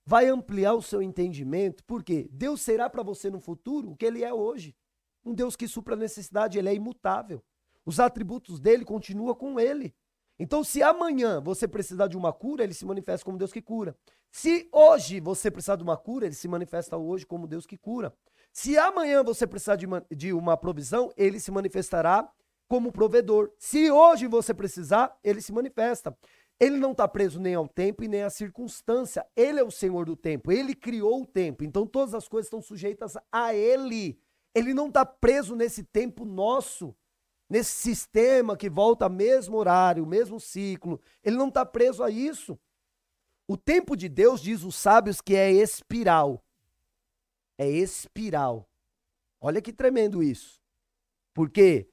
vai ampliar o seu entendimento, porque Deus será para você no futuro o que ele é hoje. Um Deus que supra a necessidade, ele é imutável. Os atributos dele continuam com ele. Então, se amanhã você precisar de uma cura, ele se manifesta como Deus que cura. Se hoje você precisar de uma cura, ele se manifesta hoje como Deus que cura. Se amanhã você precisar de uma, de uma provisão, ele se manifestará como provedor. Se hoje você precisar, ele se manifesta. Ele não está preso nem ao tempo e nem à circunstância. Ele é o Senhor do tempo. Ele criou o tempo. Então todas as coisas estão sujeitas a Ele. Ele não está preso nesse tempo nosso nesse sistema que volta ao mesmo horário, mesmo ciclo. Ele não está preso a isso. O tempo de Deus, diz os sábios, que é espiral. É espiral. Olha que tremendo isso. Porque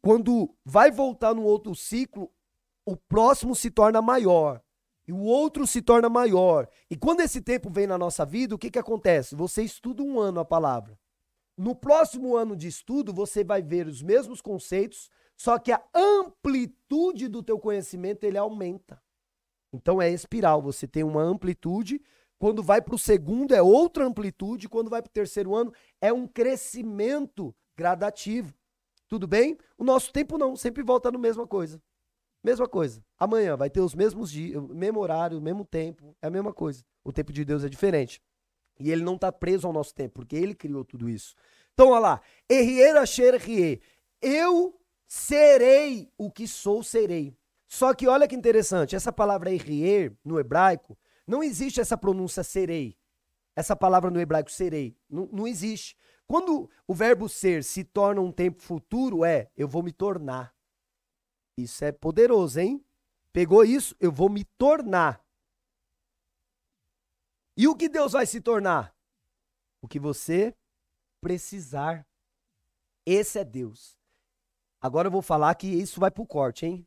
quando vai voltar no outro ciclo, o próximo se torna maior. E o outro se torna maior. E quando esse tempo vem na nossa vida, o que, que acontece? Você estuda um ano a palavra. No próximo ano de estudo, você vai ver os mesmos conceitos, só que a amplitude do teu conhecimento ele aumenta. Então é espiral, você tem uma amplitude, quando vai para o segundo é outra amplitude, quando vai para o terceiro ano é um crescimento gradativo. Tudo bem? O nosso tempo não, sempre volta na mesma coisa. Mesma coisa. Amanhã vai ter os mesmos dias, mesmo horário, mesmo tempo, é a mesma coisa. O tempo de Deus é diferente. E ele não está preso ao nosso tempo, porque ele criou tudo isso. Então, olha lá. Errier Asher Eu serei o que sou, serei. Só que olha que interessante. Essa palavra errier, no hebraico, não existe essa pronúncia serei. Essa palavra no hebraico, serei. Não, não existe. Quando o verbo ser se torna um tempo futuro, é eu vou me tornar. Isso é poderoso, hein? Pegou isso? Eu vou me tornar. E o que Deus vai se tornar? O que você precisar. Esse é Deus. Agora eu vou falar que isso vai para o corte, hein?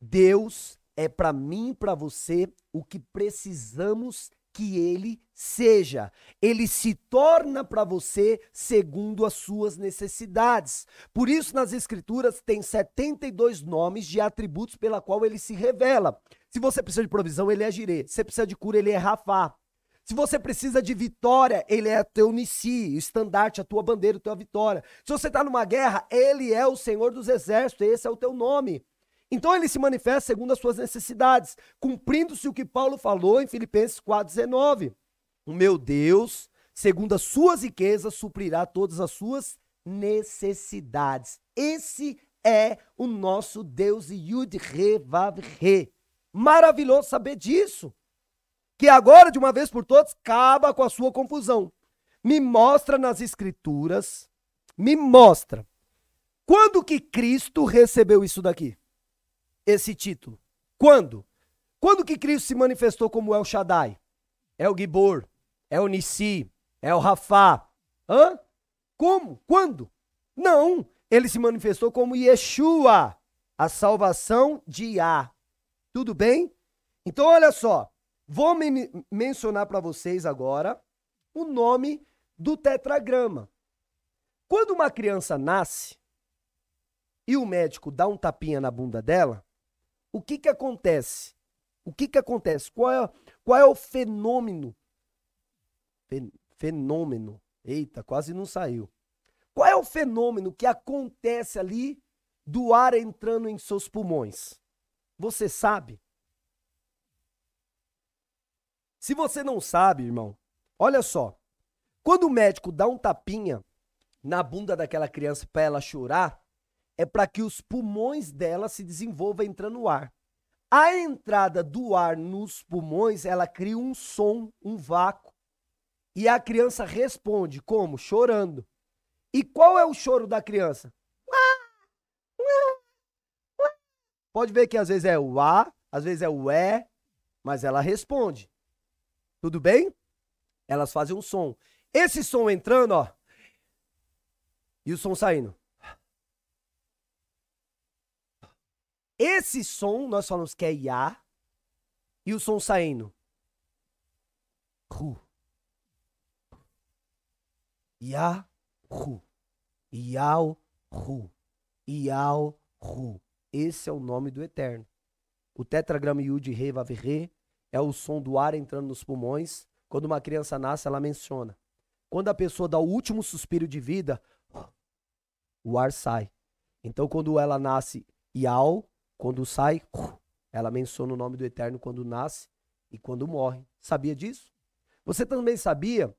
Deus é para mim e para você o que precisamos que ele seja. Ele se torna para você segundo as suas necessidades. Por isso nas escrituras tem 72 nomes de atributos pela qual ele se revela. Se você precisa de provisão, ele é Jirê. Se você precisa de cura, ele é Rafá. Se você precisa de vitória, ele é teu Nissi, o estandarte, a tua bandeira, a tua vitória. Se você está numa guerra, ele é o Senhor dos Exércitos, esse é o teu nome. Então ele se manifesta segundo as suas necessidades, cumprindo-se o que Paulo falou em Filipenses 4,19. O meu Deus, segundo as suas riquezas, suprirá todas as suas necessidades. Esse é o nosso Deus Yud Re Vav Re. Maravilhoso saber disso que agora, de uma vez por todas, acaba com a sua confusão. Me mostra nas escrituras, me mostra. Quando que Cristo recebeu isso daqui? Esse título. Quando? Quando que Cristo se manifestou como El Shaddai? El é Gibor, El é Nissi, El é Rafá. Hã? Como? Quando? Não, ele se manifestou como Yeshua, a salvação de A. Tudo bem? Então olha só, Vou me mencionar para vocês agora o nome do tetragrama. Quando uma criança nasce e o médico dá um tapinha na bunda dela, o que que acontece? O que que acontece? Qual é, qual é o fenômeno? fenômeno. Eita, quase não saiu. Qual é o fenômeno que acontece ali do ar entrando em seus pulmões? Você sabe? Se você não sabe, irmão, olha só. Quando o médico dá um tapinha na bunda daquela criança para ela chorar, é para que os pulmões dela se desenvolvam entrando no ar. A entrada do ar nos pulmões, ela cria um som, um vácuo. E a criança responde como? Chorando. E qual é o choro da criança? Pode ver que às vezes é o A, às vezes é o E, mas ela responde. Tudo bem? Elas fazem um som. Esse som entrando, ó. E o som saindo. Esse som nós falamos que é IA. E o som saindo. Ru. ia Ru. Iau, Ru. Iau, Ru. Esse é o nome do Eterno. O tetragrama Yud Re Vav Re é o som do ar entrando nos pulmões. Quando uma criança nasce, ela menciona. Quando a pessoa dá o último suspiro de vida, o ar sai. Então, quando ela nasce, Yao, quando sai, ela menciona o nome do Eterno quando nasce e quando morre. Sabia disso? Você também sabia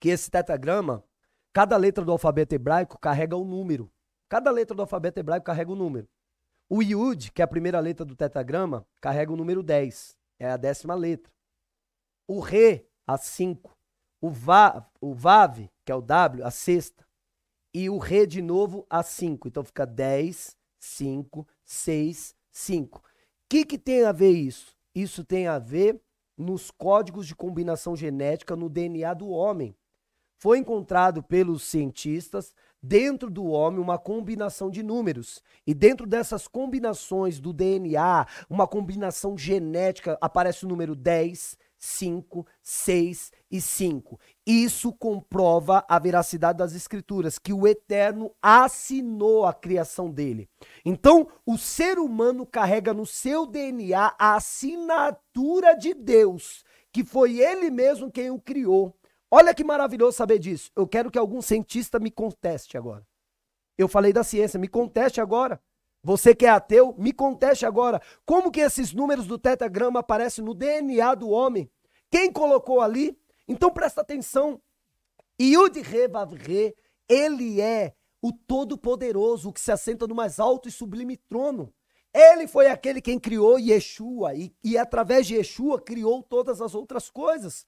que esse tetragrama, cada letra do alfabeto hebraico carrega um número. Cada letra do alfabeto hebraico carrega um número. O Yud, que é a primeira letra do tetragrama, carrega o número 10 é a décima letra. O Re, a 5. O, va, o Vav, que é o W, a sexta. E o Re de novo, a 5. Então fica 10, 5, 6, 5. O que, que tem a ver isso? Isso tem a ver nos códigos de combinação genética no DNA do homem. Foi encontrado pelos cientistas dentro do homem uma combinação de números. E dentro dessas combinações do DNA, uma combinação genética, aparece o número 10, 5, 6 e 5. Isso comprova a veracidade das Escrituras, que o Eterno assinou a criação dele. Então, o ser humano carrega no seu DNA a assinatura de Deus, que foi ele mesmo quem o criou. Olha que maravilhoso saber disso. Eu quero que algum cientista me conteste agora. Eu falei da ciência, me conteste agora. Você que é ateu, me conteste agora. Como que esses números do tetagrama aparecem no DNA do homem? Quem colocou ali? Então presta atenção. Yud Revavre, ele é o Todo-Poderoso, o que se assenta no mais alto e sublime trono. Ele foi aquele quem criou Yeshua e, e através de Yeshua criou todas as outras coisas.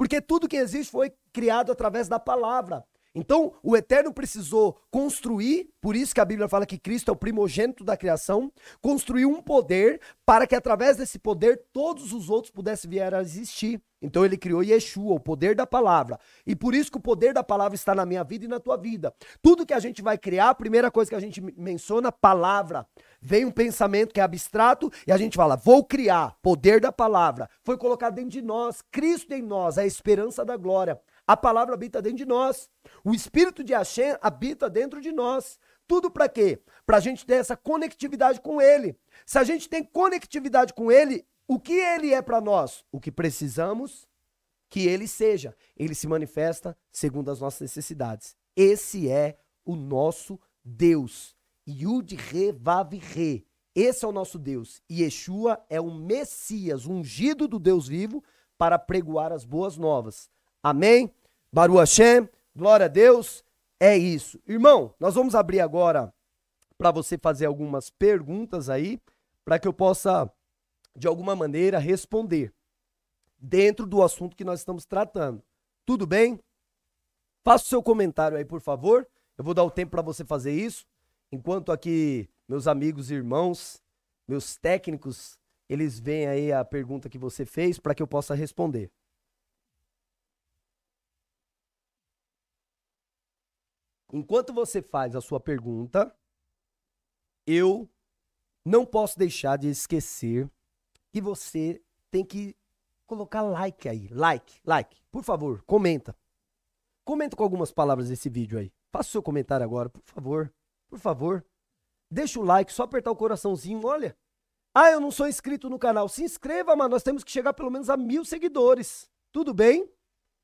Porque tudo que existe foi criado através da palavra. Então, o Eterno precisou construir, por isso que a Bíblia fala que Cristo é o primogênito da criação, construir um poder para que através desse poder todos os outros pudessem vir a existir. Então ele criou Yeshua, o poder da palavra. E por isso que o poder da palavra está na minha vida e na tua vida. Tudo que a gente vai criar, a primeira coisa que a gente menciona, palavra. Vem um pensamento que é abstrato e a gente fala, vou criar, poder da palavra. Foi colocado dentro de nós, Cristo em nós, a esperança da glória. A palavra habita dentro de nós. O espírito de Hashem habita dentro de nós. Tudo para quê? Para a gente ter essa conectividade com ele. Se a gente tem conectividade com ele, o que ele é para nós? O que precisamos que ele seja. Ele se manifesta segundo as nossas necessidades. Esse é o nosso Deus. Yud Re Vav Re. Esse é o nosso Deus. E Yeshua é o Messias, ungido do Deus vivo, para pregoar as boas novas. Amém? Baru Hashem, glória a Deus, é isso. Irmão, nós vamos abrir agora para você fazer algumas perguntas aí, para que eu possa, de alguma maneira, responder dentro do assunto que nós estamos tratando. Tudo bem? Faça o seu comentário aí, por favor. Eu vou dar o tempo para você fazer isso. Enquanto aqui meus amigos e irmãos, meus técnicos, eles veem aí a pergunta que você fez para que eu possa responder. Enquanto você faz a sua pergunta, eu não posso deixar de esquecer que você tem que colocar like aí. Like, like. Por favor, comenta. Comenta com algumas palavras desse vídeo aí. Faça o seu comentário agora, por favor. Por favor. Deixa o like, só apertar o coraçãozinho, olha. Ah, eu não sou inscrito no canal. Se inscreva, mano. Nós temos que chegar pelo menos a mil seguidores. Tudo bem?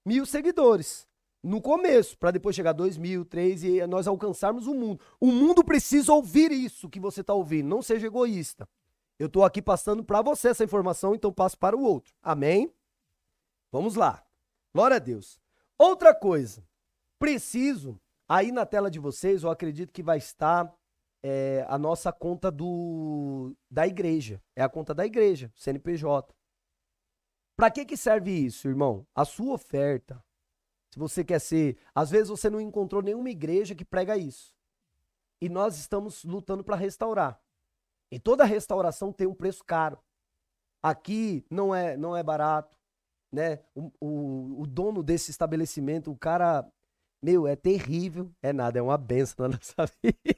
Mil seguidores no começo, para depois chegar a 2 mil, 3 e nós alcançarmos o mundo. O mundo precisa ouvir isso que você está ouvindo, não seja egoísta. Eu estou aqui passando para você essa informação, então passo para o outro. Amém? Vamos lá. Glória a Deus. Outra coisa, preciso, aí na tela de vocês, eu acredito que vai estar é, a nossa conta do da igreja. É a conta da igreja, CNPJ. Para que, que serve isso, irmão? A sua oferta se você quer ser. Às vezes você não encontrou nenhuma igreja que prega isso. E nós estamos lutando para restaurar. E toda restauração tem um preço caro. Aqui não é, não é barato. Né? O, o, o dono desse estabelecimento, o cara meu, é terrível, é nada, é uma benção na nossa vida.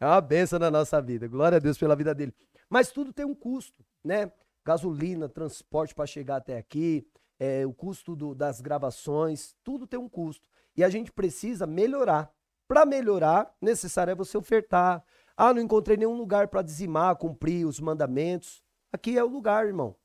é uma benção na nossa vida. Glória a Deus pela vida dele. Mas tudo tem um custo, né? Gasolina, transporte para chegar até aqui, é, o custo do, das gravações, tudo tem um custo. E a gente precisa melhorar. Para melhorar, necessário é você ofertar. Ah, não encontrei nenhum lugar para dizimar, cumprir os mandamentos. Aqui é o lugar, irmão.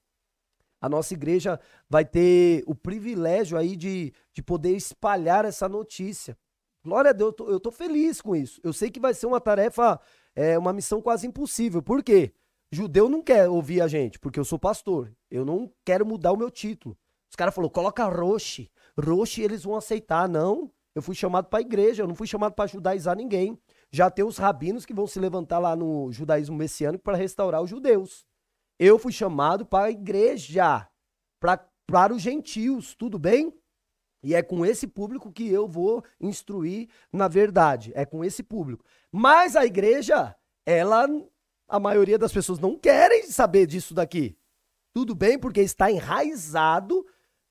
A nossa igreja vai ter o privilégio aí de, de poder espalhar essa notícia. Glória a Deus, eu estou feliz com isso. Eu sei que vai ser uma tarefa, é, uma missão quase impossível. Por quê? Judeu não quer ouvir a gente, porque eu sou pastor. Eu não quero mudar o meu título. Os caras falaram, coloca roxo. Roxo eles vão aceitar. Não, eu fui chamado para a igreja, eu não fui chamado para judaizar ninguém. Já tem os rabinos que vão se levantar lá no judaísmo messiânico para restaurar os judeus. Eu fui chamado para a igreja, para os gentios, tudo bem? E é com esse público que eu vou instruir na verdade. É com esse público. Mas a igreja, ela, a maioria das pessoas não querem saber disso daqui. Tudo bem, porque está enraizado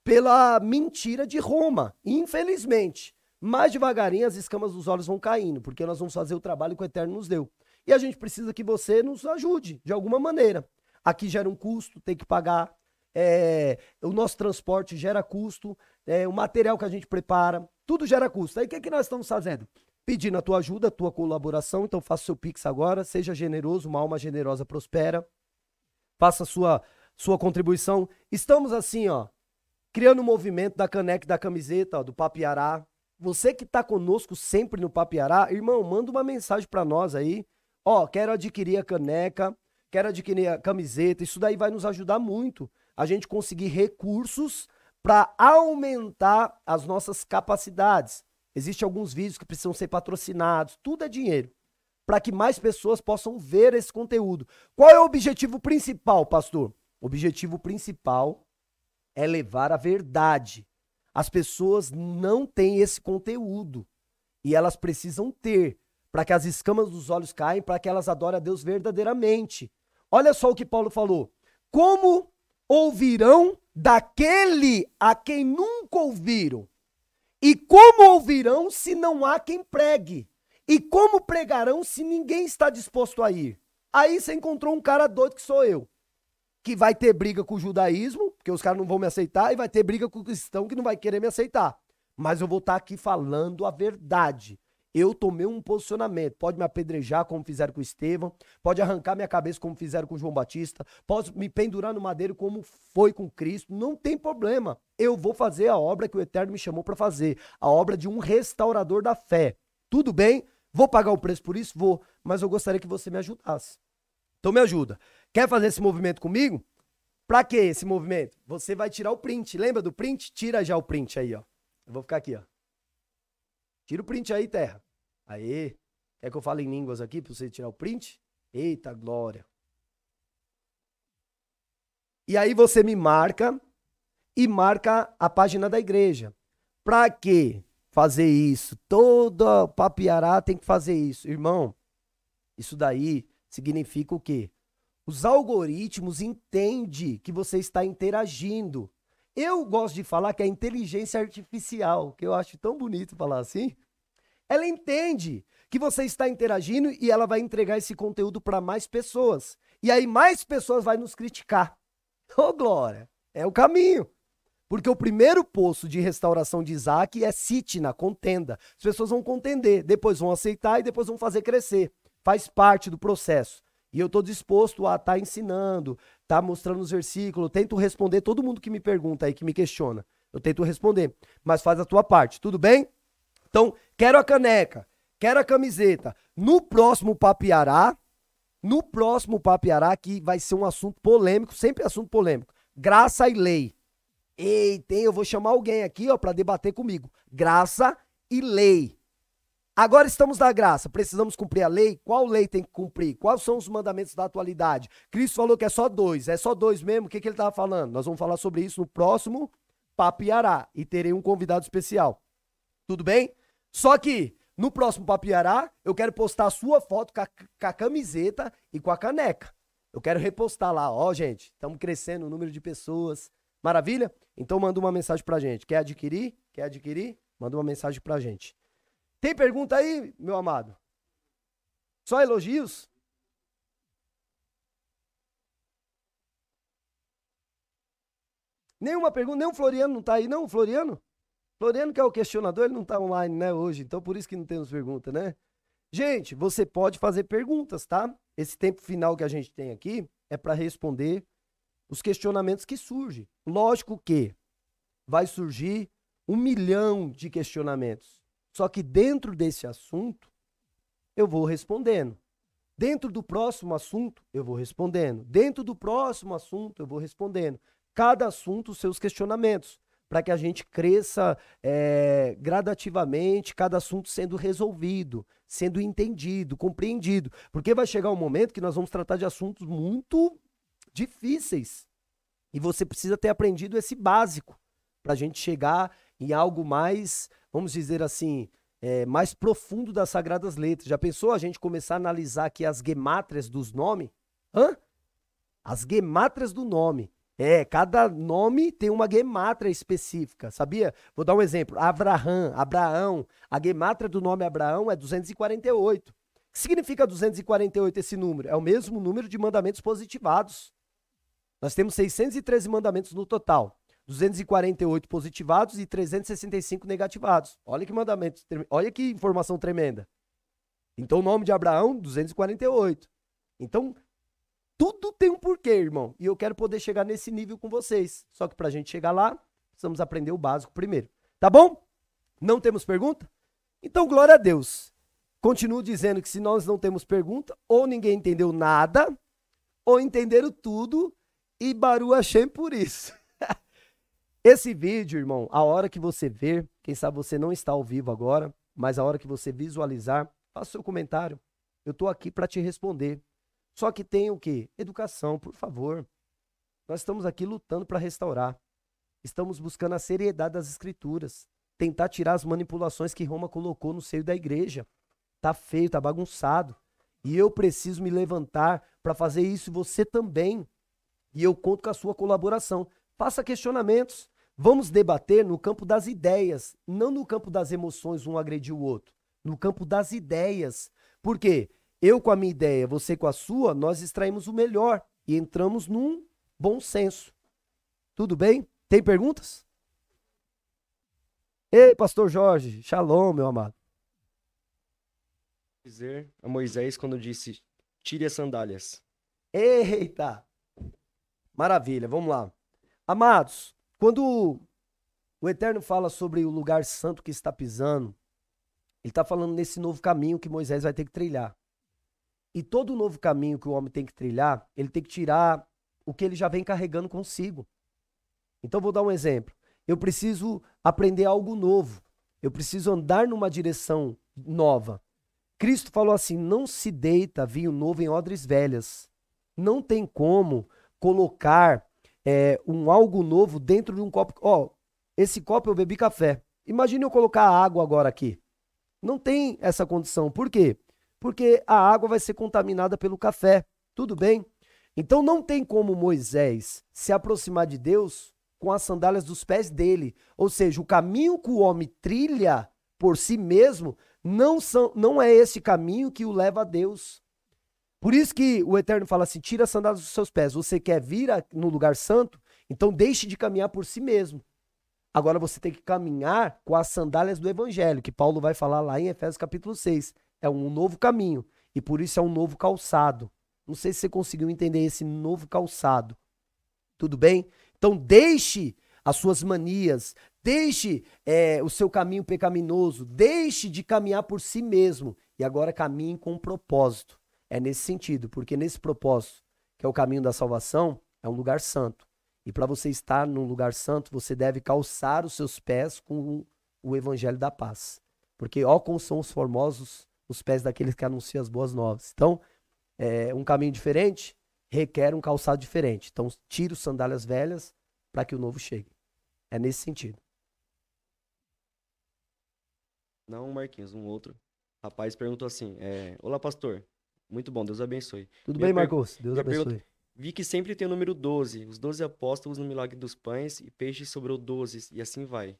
pela mentira de Roma, infelizmente. Mais devagarinho as escamas dos olhos vão caindo, porque nós vamos fazer o trabalho que o Eterno nos deu. E a gente precisa que você nos ajude, de alguma maneira. Aqui gera um custo, tem que pagar. É, o nosso transporte gera custo, é, o material que a gente prepara, tudo gera custo. Aí o que, é que nós estamos fazendo? Pedindo a tua ajuda, a tua colaboração, então faça seu Pix agora, seja generoso, uma alma generosa prospera, faça sua, sua contribuição. Estamos assim, ó, criando o um movimento da caneca e da camiseta, ó, do Papiará. Você que está conosco sempre no Papiará, irmão, manda uma mensagem para nós aí. Ó, quero adquirir a caneca, quero adquirir a camiseta. Isso daí vai nos ajudar muito a gente conseguir recursos para aumentar as nossas capacidades. Existem alguns vídeos que precisam ser patrocinados, tudo é dinheiro, para que mais pessoas possam ver esse conteúdo. Qual é o objetivo principal, pastor? O objetivo principal é levar a verdade. As pessoas não têm esse conteúdo e elas precisam ter para que as escamas dos olhos caem, para que elas adorem a Deus verdadeiramente. Olha só o que Paulo falou. Como ouvirão daquele a quem nunca ouviram? E como ouvirão se não há quem pregue? E como pregarão se ninguém está disposto a ir? Aí você encontrou um cara doido que sou eu que vai ter briga com o judaísmo, porque os caras não vão me aceitar, e vai ter briga com o cristão que não vai querer me aceitar. Mas eu vou estar tá aqui falando a verdade. Eu tomei um posicionamento. Pode me apedrejar, como fizeram com o Estevão. Pode arrancar minha cabeça, como fizeram com o João Batista. Posso me pendurar no madeiro, como foi com Cristo. Não tem problema. Eu vou fazer a obra que o Eterno me chamou para fazer a obra de um restaurador da fé. Tudo bem? Vou pagar o preço por isso? Vou. Mas eu gostaria que você me ajudasse. Então me ajuda. Quer fazer esse movimento comigo? Pra que esse movimento? Você vai tirar o print. Lembra do print? Tira já o print aí, ó. Eu vou ficar aqui, ó. Tira o print aí, terra. Aê. Quer que eu fale em línguas aqui pra você tirar o print? Eita glória. E aí você me marca e marca a página da igreja. Pra que fazer isso? Todo papiará tem que fazer isso. Irmão, isso daí significa o quê? Os algoritmos entendem que você está interagindo. Eu gosto de falar que a é inteligência artificial, que eu acho tão bonito falar assim, ela entende que você está interagindo e ela vai entregar esse conteúdo para mais pessoas. E aí mais pessoas vai nos criticar. Ô oh, Glória, é o caminho. Porque o primeiro poço de restauração de Isaac é Sitna, contenda. As pessoas vão contender, depois vão aceitar e depois vão fazer crescer. Faz parte do processo. E eu estou disposto a estar tá ensinando, estar tá mostrando os versículos, tento responder todo mundo que me pergunta aí, que me questiona. Eu tento responder, mas faz a tua parte, tudo bem? Então, quero a caneca, quero a camiseta. No próximo papiará, no próximo papiará que vai ser um assunto polêmico, sempre é assunto polêmico. Graça e lei. Ei, tem, eu vou chamar alguém aqui, ó, para debater comigo. Graça e lei. Agora estamos na graça, precisamos cumprir a lei? Qual lei tem que cumprir? Quais são os mandamentos da atualidade? Cristo falou que é só dois, é só dois mesmo. O que, que ele estava falando? Nós vamos falar sobre isso no próximo Papiará e terei um convidado especial. Tudo bem? Só que no próximo Papiará eu quero postar a sua foto com a, com a camiseta e com a caneca. Eu quero repostar lá, ó, gente, estamos crescendo o número de pessoas. Maravilha? Então manda uma mensagem pra gente. Quer adquirir? Quer adquirir? Manda uma mensagem pra gente. Tem pergunta aí, meu amado? Só elogios? Nenhuma pergunta, nem o Floriano não está aí, não? O Floriano? Floriano, que é o questionador, ele não está online né, hoje, então por isso que não temos pergunta, né? Gente, você pode fazer perguntas, tá? Esse tempo final que a gente tem aqui é para responder os questionamentos que surgem. Lógico que vai surgir um milhão de questionamentos. Só que dentro desse assunto, eu vou respondendo. Dentro do próximo assunto, eu vou respondendo. Dentro do próximo assunto, eu vou respondendo. Cada assunto, seus questionamentos, para que a gente cresça é, gradativamente, cada assunto sendo resolvido, sendo entendido, compreendido. Porque vai chegar um momento que nós vamos tratar de assuntos muito difíceis. E você precisa ter aprendido esse básico para a gente chegar em algo mais, vamos dizer assim, é, mais profundo das Sagradas Letras. Já pensou a gente começar a analisar aqui as gemátrias dos nomes? Hã? As gemátrias do nome. É, cada nome tem uma gemátria específica, sabia? Vou dar um exemplo. Abraham, Abraão. A gemátria do nome Abraão é 248. O que significa 248 esse número? É o mesmo número de mandamentos positivados. Nós temos 613 mandamentos no total. 248 positivados e 365 negativados. Olha que mandamento, olha que informação tremenda. Então, o nome de Abraão, 248. Então, tudo tem um porquê, irmão. E eu quero poder chegar nesse nível com vocês. Só que para a gente chegar lá, precisamos aprender o básico primeiro. Tá bom? Não temos pergunta? Então, glória a Deus. Continuo dizendo que se nós não temos pergunta, ou ninguém entendeu nada, ou entenderam tudo, e Baru Hashem por isso. Esse vídeo, irmão, a hora que você ver, quem sabe você não está ao vivo agora, mas a hora que você visualizar, faça seu comentário. Eu estou aqui para te responder. Só que tem o quê? Educação, por favor. Nós estamos aqui lutando para restaurar. Estamos buscando a seriedade das escrituras, tentar tirar as manipulações que Roma colocou no seio da igreja. Tá feio, tá bagunçado. E eu preciso me levantar para fazer isso e você também. E eu conto com a sua colaboração. Faça questionamentos. Vamos debater no campo das ideias, não no campo das emoções, um agrediu o outro. No campo das ideias. Por quê? Eu com a minha ideia, você com a sua, nós extraímos o melhor e entramos num bom senso. Tudo bem? Tem perguntas? Ei, pastor Jorge, shalom, meu amado. Dizer a Moisés quando disse: tire as sandálias. Eita! Maravilha, vamos lá. Amados, quando o Eterno fala sobre o lugar santo que está pisando, ele está falando nesse novo caminho que Moisés vai ter que trilhar. E todo novo caminho que o homem tem que trilhar, ele tem que tirar o que ele já vem carregando consigo. Então vou dar um exemplo. Eu preciso aprender algo novo. Eu preciso andar numa direção nova. Cristo falou assim: não se deita vinho novo em odres velhas. Não tem como colocar é, um algo novo dentro de um copo. Ó, oh, esse copo eu bebi café. Imagine eu colocar água agora aqui. Não tem essa condição. Por quê? Porque a água vai ser contaminada pelo café. Tudo bem? Então não tem como Moisés se aproximar de Deus com as sandálias dos pés dele. Ou seja, o caminho que o homem trilha por si mesmo não, são, não é esse caminho que o leva a Deus. Por isso que o Eterno fala assim: tira as sandálias dos seus pés. Você quer vir no lugar santo? Então deixe de caminhar por si mesmo. Agora você tem que caminhar com as sandálias do Evangelho, que Paulo vai falar lá em Efésios capítulo 6. É um novo caminho. E por isso é um novo calçado. Não sei se você conseguiu entender esse novo calçado. Tudo bem? Então deixe as suas manias, deixe é, o seu caminho pecaminoso, deixe de caminhar por si mesmo e agora caminhe com um propósito é nesse sentido, porque nesse propósito, que é o caminho da salvação, é um lugar santo. E para você estar num lugar santo, você deve calçar os seus pés com o evangelho da paz. Porque ó como são os formosos os pés daqueles que anunciam as boas novas. Então, é, um caminho diferente requer um calçado diferente. Então, tira os sandálias velhas para que o novo chegue. É nesse sentido. Não, Marquinhos, um outro rapaz perguntou assim: é, Olá, pastor, muito bom, Deus abençoe. Tudo minha bem, Marcos? Deus abençoe. Pergunta, vi que sempre tem o número 12. Os 12 apóstolos no milagre dos pães e peixes sobrou 12, e assim vai.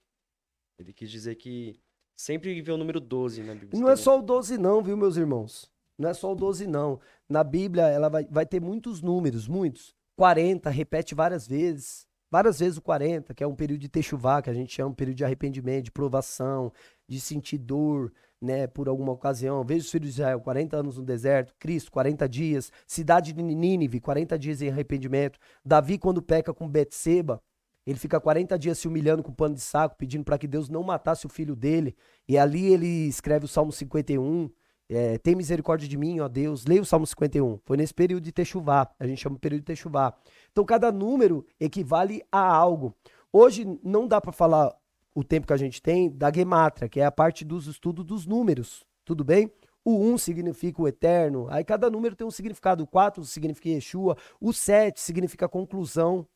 Ele quis dizer que sempre vê o número 12 na né, Bíblia. Não é só o 12 não, viu, meus irmãos? Não é só o 12 não. Na Bíblia, ela vai, vai ter muitos números, muitos. 40, repete várias vezes. Várias vezes o 40, que é um período de techuvá, que a gente chama um período de arrependimento, de provação, de sentir dor, né, por alguma ocasião. Veja os filhos de Israel, 40 anos no deserto, Cristo, 40 dias, cidade de Nínive, 40 dias em arrependimento. Davi, quando peca com Betseba, ele fica 40 dias se humilhando com pano de saco, pedindo para que Deus não matasse o filho dele. E ali ele escreve o Salmo 51. É, tem misericórdia de mim, ó Deus. Leia o Salmo 51. Foi nesse período de Techuvá. A gente chama de período de Techuvá. Então, cada número equivale a algo. Hoje não dá para falar o tempo que a gente tem, da Gematra, que é a parte dos estudos dos números, tudo bem? O 1 um significa o eterno, aí cada número tem um significado. O 4 significa Yeshua, o 7 significa conclusão.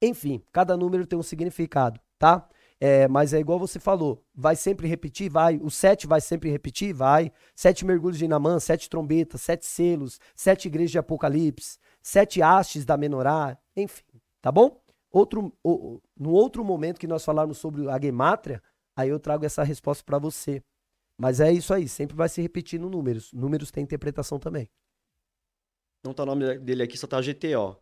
Enfim, cada número tem um significado, tá? É, mas é igual você falou, vai sempre repetir? Vai. O sete vai sempre repetir? Vai. Sete mergulhos de Inamã, sete trombetas, sete selos, sete igrejas de Apocalipse, sete hastes da Menorá, enfim, tá bom? Outro, no outro momento que nós falarmos sobre a gemátria, aí eu trago essa resposta para você. Mas é isso aí, sempre vai se repetindo números. Números têm interpretação também. Não tá o nome dele aqui, só tá GTO.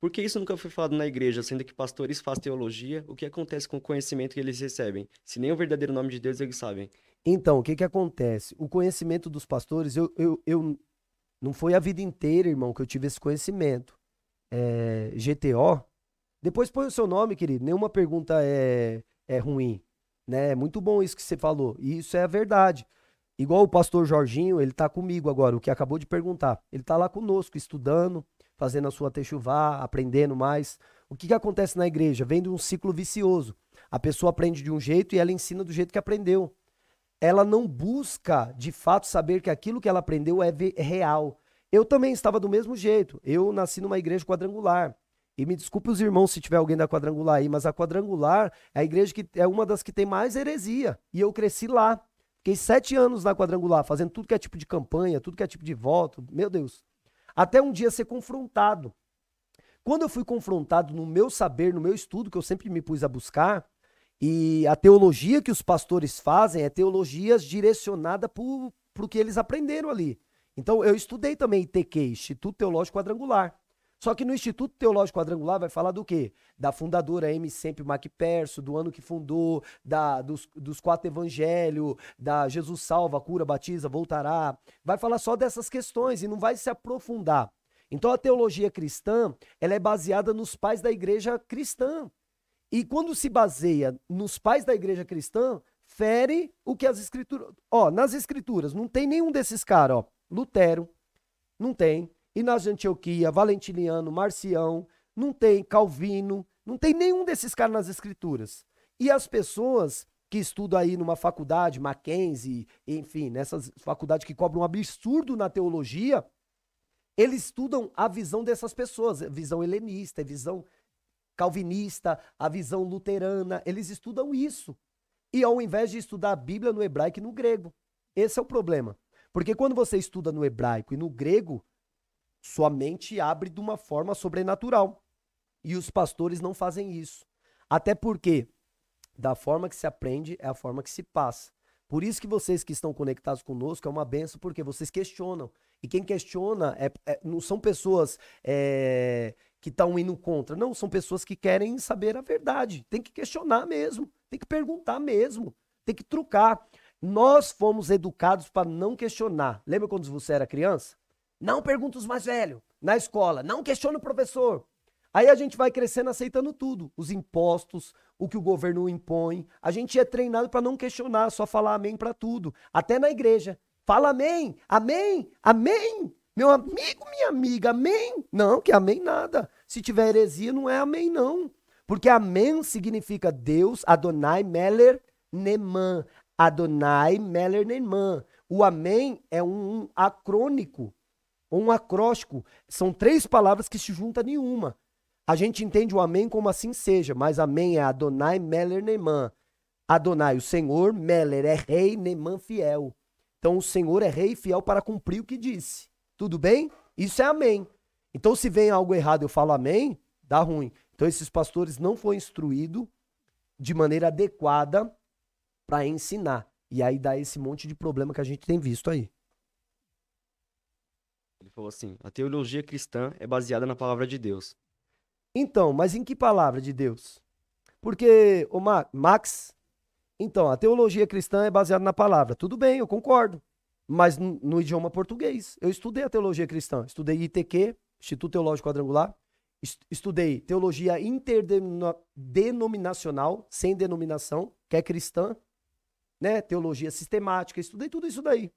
Por que isso nunca foi falado na igreja, sendo que pastores fazem teologia? O que acontece com o conhecimento que eles recebem? Se nem o verdadeiro nome de Deus eles sabem. Então, o que que acontece? O conhecimento dos pastores, eu, eu, eu não foi a vida inteira, irmão, que eu tive esse conhecimento. É, GTO, depois põe o seu nome, querido. Nenhuma pergunta é, é ruim. Né? É muito bom isso que você falou. E isso é a verdade. Igual o pastor Jorginho, ele está comigo agora, o que acabou de perguntar. Ele está lá conosco, estudando, fazendo a sua techuvá, aprendendo mais. O que, que acontece na igreja? Vem de um ciclo vicioso. A pessoa aprende de um jeito e ela ensina do jeito que aprendeu. Ela não busca, de fato, saber que aquilo que ela aprendeu é, é real. Eu também estava do mesmo jeito. Eu nasci numa igreja quadrangular. E me desculpe os irmãos se tiver alguém da quadrangular aí, mas a quadrangular é a igreja que é uma das que tem mais heresia. E eu cresci lá. Fiquei sete anos na quadrangular, fazendo tudo que é tipo de campanha, tudo que é tipo de voto. Meu Deus. Até um dia ser confrontado. Quando eu fui confrontado no meu saber, no meu estudo, que eu sempre me pus a buscar, e a teologia que os pastores fazem é teologias direcionada para o que eles aprenderam ali. Então, eu estudei também ITQ, Instituto Teológico Quadrangular. Só que no Instituto Teológico Quadrangular vai falar do quê? Da fundadora M. Sempre Macperso, do ano que fundou, da, dos, dos quatro evangelhos, da Jesus salva, cura, batiza, voltará. Vai falar só dessas questões e não vai se aprofundar. Então a teologia cristã, ela é baseada nos pais da igreja cristã. E quando se baseia nos pais da igreja cristã, fere o que as escrituras. Ó, nas escrituras não tem nenhum desses caras, ó. Lutero, não tem. Inácio Antioquia, Valentiniano, Marcião, não tem Calvino, não tem nenhum desses caras nas escrituras. E as pessoas que estudam aí numa faculdade, Mackenzie, enfim, nessas faculdades que cobram um absurdo na teologia, eles estudam a visão dessas pessoas, a visão helenista, a visão calvinista, a visão luterana, eles estudam isso. E ao invés de estudar a Bíblia no hebraico e no grego. Esse é o problema. Porque quando você estuda no hebraico e no grego, sua mente abre de uma forma sobrenatural. E os pastores não fazem isso. Até porque da forma que se aprende é a forma que se passa. Por isso que vocês que estão conectados conosco é uma benção, porque vocês questionam. E quem questiona é, é, não são pessoas é, que estão indo contra, não, são pessoas que querem saber a verdade. Tem que questionar mesmo, tem que perguntar mesmo, tem que trucar. Nós fomos educados para não questionar. Lembra quando você era criança? Não pergunta os mais velhos na escola. Não questiona o professor. Aí a gente vai crescendo aceitando tudo, os impostos, o que o governo impõe. A gente é treinado para não questionar, só falar amém para tudo, até na igreja. Fala amém, amém, amém. Meu amigo, minha amiga, amém. Não, que amém nada. Se tiver heresia, não é amém não. Porque amém significa Deus, Adonai Meller Neman. Adonai Meller Neman. O amém é um, acrônico ou um acróstico. São três palavras que se juntam em uma. A gente entende o amém como assim seja, mas amém é Adonai Meller Neman. Adonai, o Senhor, Meller é rei, Neman fiel. Então o Senhor é rei fiel para cumprir o que disse. Tudo bem? Isso é amém. Então se vem algo errado eu falo amém, dá ruim. Então esses pastores não foram instruídos de maneira adequada para ensinar. E aí dá esse monte de problema que a gente tem visto aí. Ele falou assim: a teologia cristã é baseada na palavra de Deus. Então, mas em que palavra de Deus? Porque, o Ma Max, então, a teologia cristã é baseada na palavra. Tudo bem, eu concordo. Mas no idioma português. Eu estudei a teologia cristã. Estudei ITQ, Instituto Teológico Quadrangular. Estudei teologia interdenominacional, sem denominação, que é cristã. Né? Teologia sistemática. Estudei tudo isso daí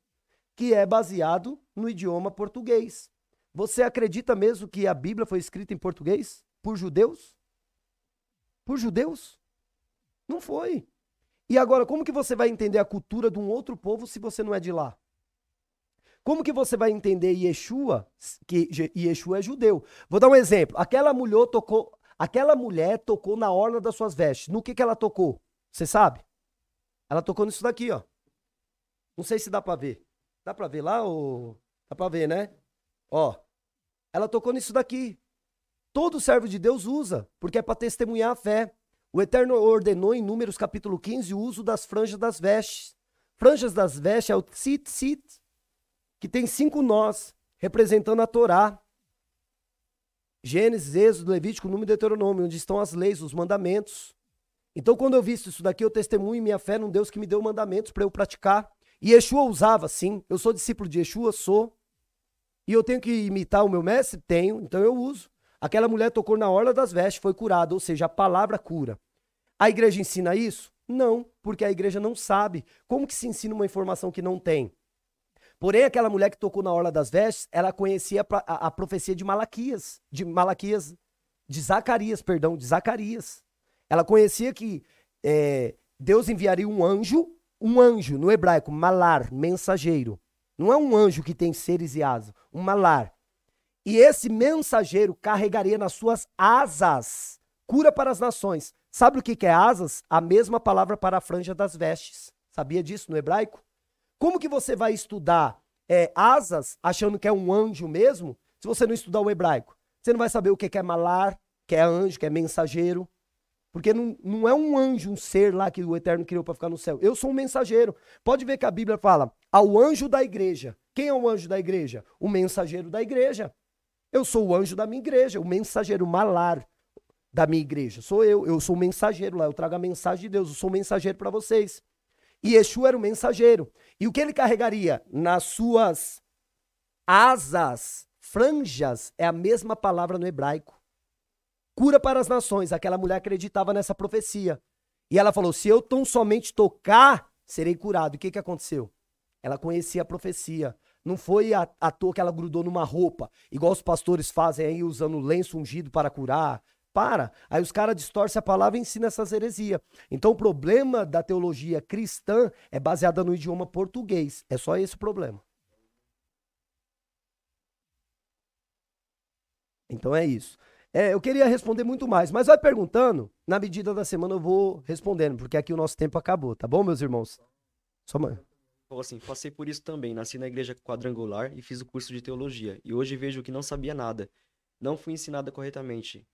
que é baseado no idioma português. Você acredita mesmo que a Bíblia foi escrita em português? Por judeus? Por judeus? Não foi. E agora, como que você vai entender a cultura de um outro povo se você não é de lá? Como que você vai entender Yeshua, que Yeshua é judeu? Vou dar um exemplo. Aquela mulher tocou, aquela mulher tocou na orla das suas vestes. No que que ela tocou? Você sabe? Ela tocou nisso daqui, ó. Não sei se dá para ver. Dá pra ver lá, ou Dá pra ver, né? Ó, ela tocou nisso daqui. Todo servo de Deus usa, porque é para testemunhar a fé. O Eterno ordenou em Números capítulo 15 o uso das franjas das vestes. Franjas das vestes é o tzitzit, que tem cinco nós, representando a Torá. Gênesis, Êxodo, Levítico, Número e Deuteronômio, onde estão as leis, os mandamentos. Então, quando eu visto isso daqui, eu testemunho minha fé num Deus que me deu mandamentos para eu praticar. E Yeshua usava sim. Eu sou discípulo de Yeshua, sou. E eu tenho que imitar o meu mestre? Tenho, então eu uso. Aquela mulher tocou na orla das vestes, foi curada, ou seja, a palavra cura. A igreja ensina isso? Não, porque a igreja não sabe. Como que se ensina uma informação que não tem? Porém, aquela mulher que tocou na orla das vestes, ela conhecia a, a, a profecia de Malaquias, de Malaquias, de Zacarias, perdão, de Zacarias. Ela conhecia que é, Deus enviaria um anjo um anjo, no hebraico, malar, mensageiro. Não é um anjo que tem seres e asas, um malar. E esse mensageiro carregaria nas suas asas cura para as nações. Sabe o que é asas? A mesma palavra para a franja das vestes. Sabia disso no hebraico? Como que você vai estudar é, asas achando que é um anjo mesmo, se você não estudar o hebraico? Você não vai saber o que é malar, que é anjo, que é mensageiro. Porque não, não é um anjo, um ser lá que o Eterno criou para ficar no céu. Eu sou um mensageiro. Pode ver que a Bíblia fala ao anjo da igreja. Quem é o anjo da igreja? O mensageiro da igreja. Eu sou o anjo da minha igreja, o mensageiro malar da minha igreja. Sou eu, eu sou o mensageiro lá, eu trago a mensagem de Deus, eu sou o mensageiro para vocês. E Yeshua era o mensageiro. E o que ele carregaria? Nas suas asas, franjas, é a mesma palavra no hebraico cura para as nações. Aquela mulher acreditava nessa profecia. E ela falou: se eu tão somente tocar, serei curado. E o que, que aconteceu? Ela conhecia a profecia. Não foi à, à toa que ela grudou numa roupa, igual os pastores fazem aí, usando lenço ungido para curar. Para. Aí os caras distorcem a palavra e ensinam essas heresias. Então o problema da teologia cristã é baseada no idioma português. É só esse o problema. Então é isso. É, eu queria responder muito mais, mas vai perguntando. Na medida da semana eu vou respondendo, porque aqui o nosso tempo acabou, tá bom, meus irmãos? Só mãe. assim, passei por isso também. Nasci na igreja quadrangular e fiz o curso de teologia. E hoje vejo que não sabia nada. Não fui ensinada corretamente.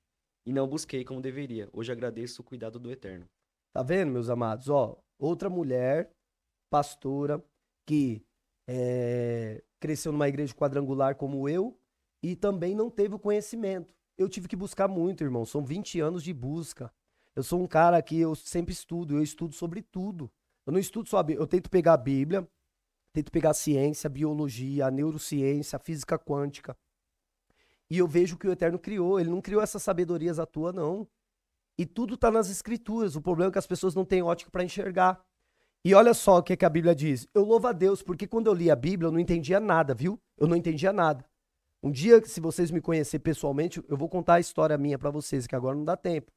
E não busquei como deveria. Hoje agradeço o cuidado do Eterno. Tá vendo, meus amados? Ó, outra mulher, pastora, que é, cresceu numa igreja quadrangular como eu e também não teve o conhecimento eu tive que buscar muito, irmão. São 20 anos de busca. Eu sou um cara que eu sempre estudo, eu estudo sobre tudo. Eu não estudo só a Bíblia, eu tento pegar a Bíblia, tento pegar a ciência, a biologia, a neurociência, a física quântica. E eu vejo que o Eterno criou. Ele não criou essas sabedorias à toa, não. E tudo está nas escrituras. O problema é que as pessoas não têm ótica para enxergar. E olha só o que, é que, a Bíblia diz. Eu louvo a Deus, porque quando eu li a Bíblia, eu não entendia nada, viu? Eu não entendia nada. Um dia, se vocês me conhecer pessoalmente, eu vou contar a história minha para vocês, que agora não dá tempo.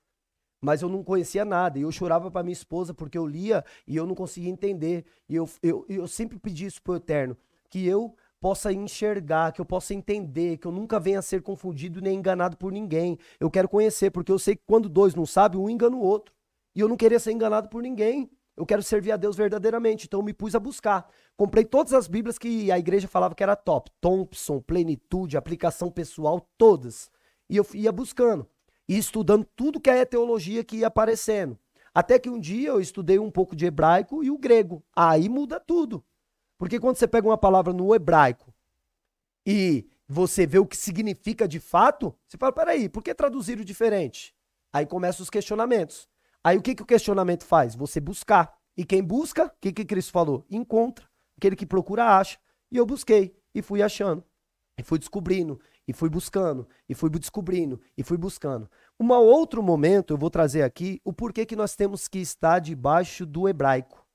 Mas eu não conhecia nada e eu chorava para minha esposa porque eu lia e eu não conseguia entender. E eu, eu, eu sempre pedi isso pro Eterno, que eu possa enxergar, que eu possa entender, que eu nunca venha a ser confundido nem enganado por ninguém. Eu quero conhecer, porque eu sei que quando dois não sabem, um engana o outro. E eu não queria ser enganado por ninguém. Eu quero servir a Deus verdadeiramente, então eu me pus a buscar. Comprei todas as Bíblias que a igreja falava que era top. Thompson, Plenitude, Aplicação Pessoal, todas. E eu ia buscando. E estudando tudo que é teologia que ia aparecendo. Até que um dia eu estudei um pouco de hebraico e o grego. Aí muda tudo. Porque quando você pega uma palavra no hebraico e você vê o que significa de fato, você fala, peraí, por que traduziram diferente? Aí começam os questionamentos. Aí o que, que o questionamento faz? Você buscar. E quem busca, o que, que Cristo falou? Encontra. Aquele que procura, acha. E eu busquei. E fui achando. E fui descobrindo. E fui buscando. E fui descobrindo. E fui buscando. Um outro momento eu vou trazer aqui o porquê que nós temos que estar debaixo do hebraico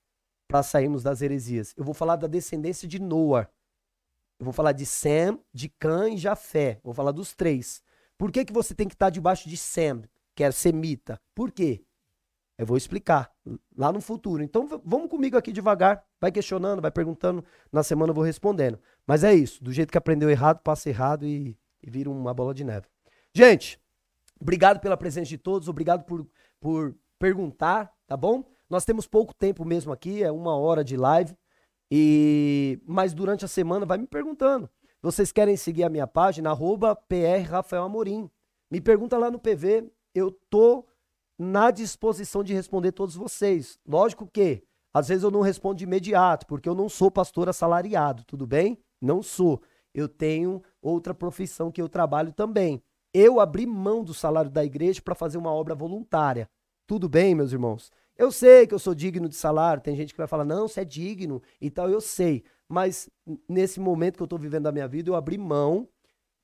para sairmos das heresias. Eu vou falar da descendência de Noah. Eu vou falar de Sem, de Cã e Jafé. Vou falar dos três. Por que, que você tem que estar debaixo de Sem, que é semita? Por quê? Eu vou explicar lá no futuro. Então vamos comigo aqui devagar, vai questionando, vai perguntando, na semana eu vou respondendo. Mas é isso, do jeito que aprendeu errado, passa errado e, e vira uma bola de neve. Gente, obrigado pela presença de todos, obrigado por, por perguntar, tá bom? Nós temos pouco tempo mesmo aqui, é uma hora de live. E mas durante a semana vai me perguntando. Vocês querem seguir a minha página, arroba PR Rafael Amorim. Me pergunta lá no PV. Eu tô na disposição de responder todos vocês. Lógico que às vezes eu não respondo de imediato, porque eu não sou pastor assalariado, tudo bem? Não sou. Eu tenho outra profissão que eu trabalho também. Eu abri mão do salário da igreja para fazer uma obra voluntária. Tudo bem, meus irmãos? Eu sei que eu sou digno de salário, tem gente que vai falar, não, você é digno e tal, eu sei. Mas nesse momento que eu estou vivendo da minha vida, eu abri mão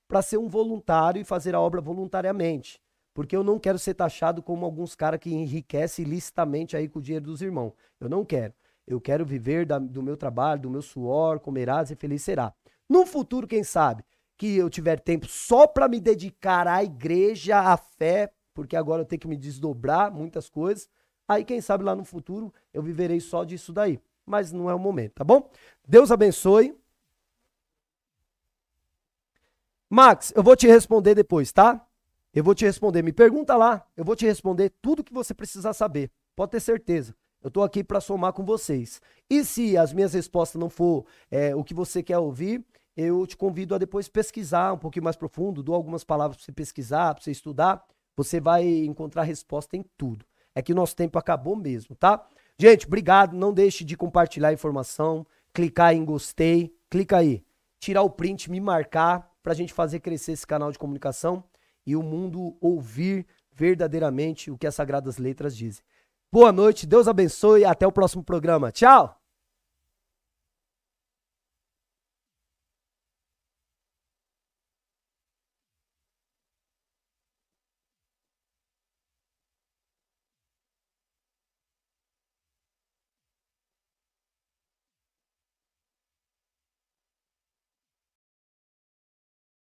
para ser um voluntário e fazer a obra voluntariamente. Porque eu não quero ser taxado como alguns caras que enriquecem ilicitamente aí com o dinheiro dos irmãos. Eu não quero. Eu quero viver da, do meu trabalho, do meu suor, comerás e feliz será. No futuro, quem sabe, que eu tiver tempo só para me dedicar à igreja, à fé, porque agora eu tenho que me desdobrar muitas coisas. Aí, quem sabe lá no futuro eu viverei só disso daí. Mas não é o momento, tá bom? Deus abençoe. Max, eu vou te responder depois, tá? Eu vou te responder. Me pergunta lá, eu vou te responder tudo que você precisar saber. Pode ter certeza. Eu estou aqui para somar com vocês. E se as minhas respostas não for é, o que você quer ouvir, eu te convido a depois pesquisar um pouquinho mais profundo, dou algumas palavras para você pesquisar, para você estudar. Você vai encontrar resposta em tudo. É que o nosso tempo acabou mesmo, tá? Gente, obrigado. Não deixe de compartilhar a informação, clicar em gostei, clica aí, tirar o print, me marcar para a gente fazer crescer esse canal de comunicação e o mundo ouvir verdadeiramente o que as Sagradas Letras dizem. Boa noite, Deus abençoe e até o próximo programa. Tchau!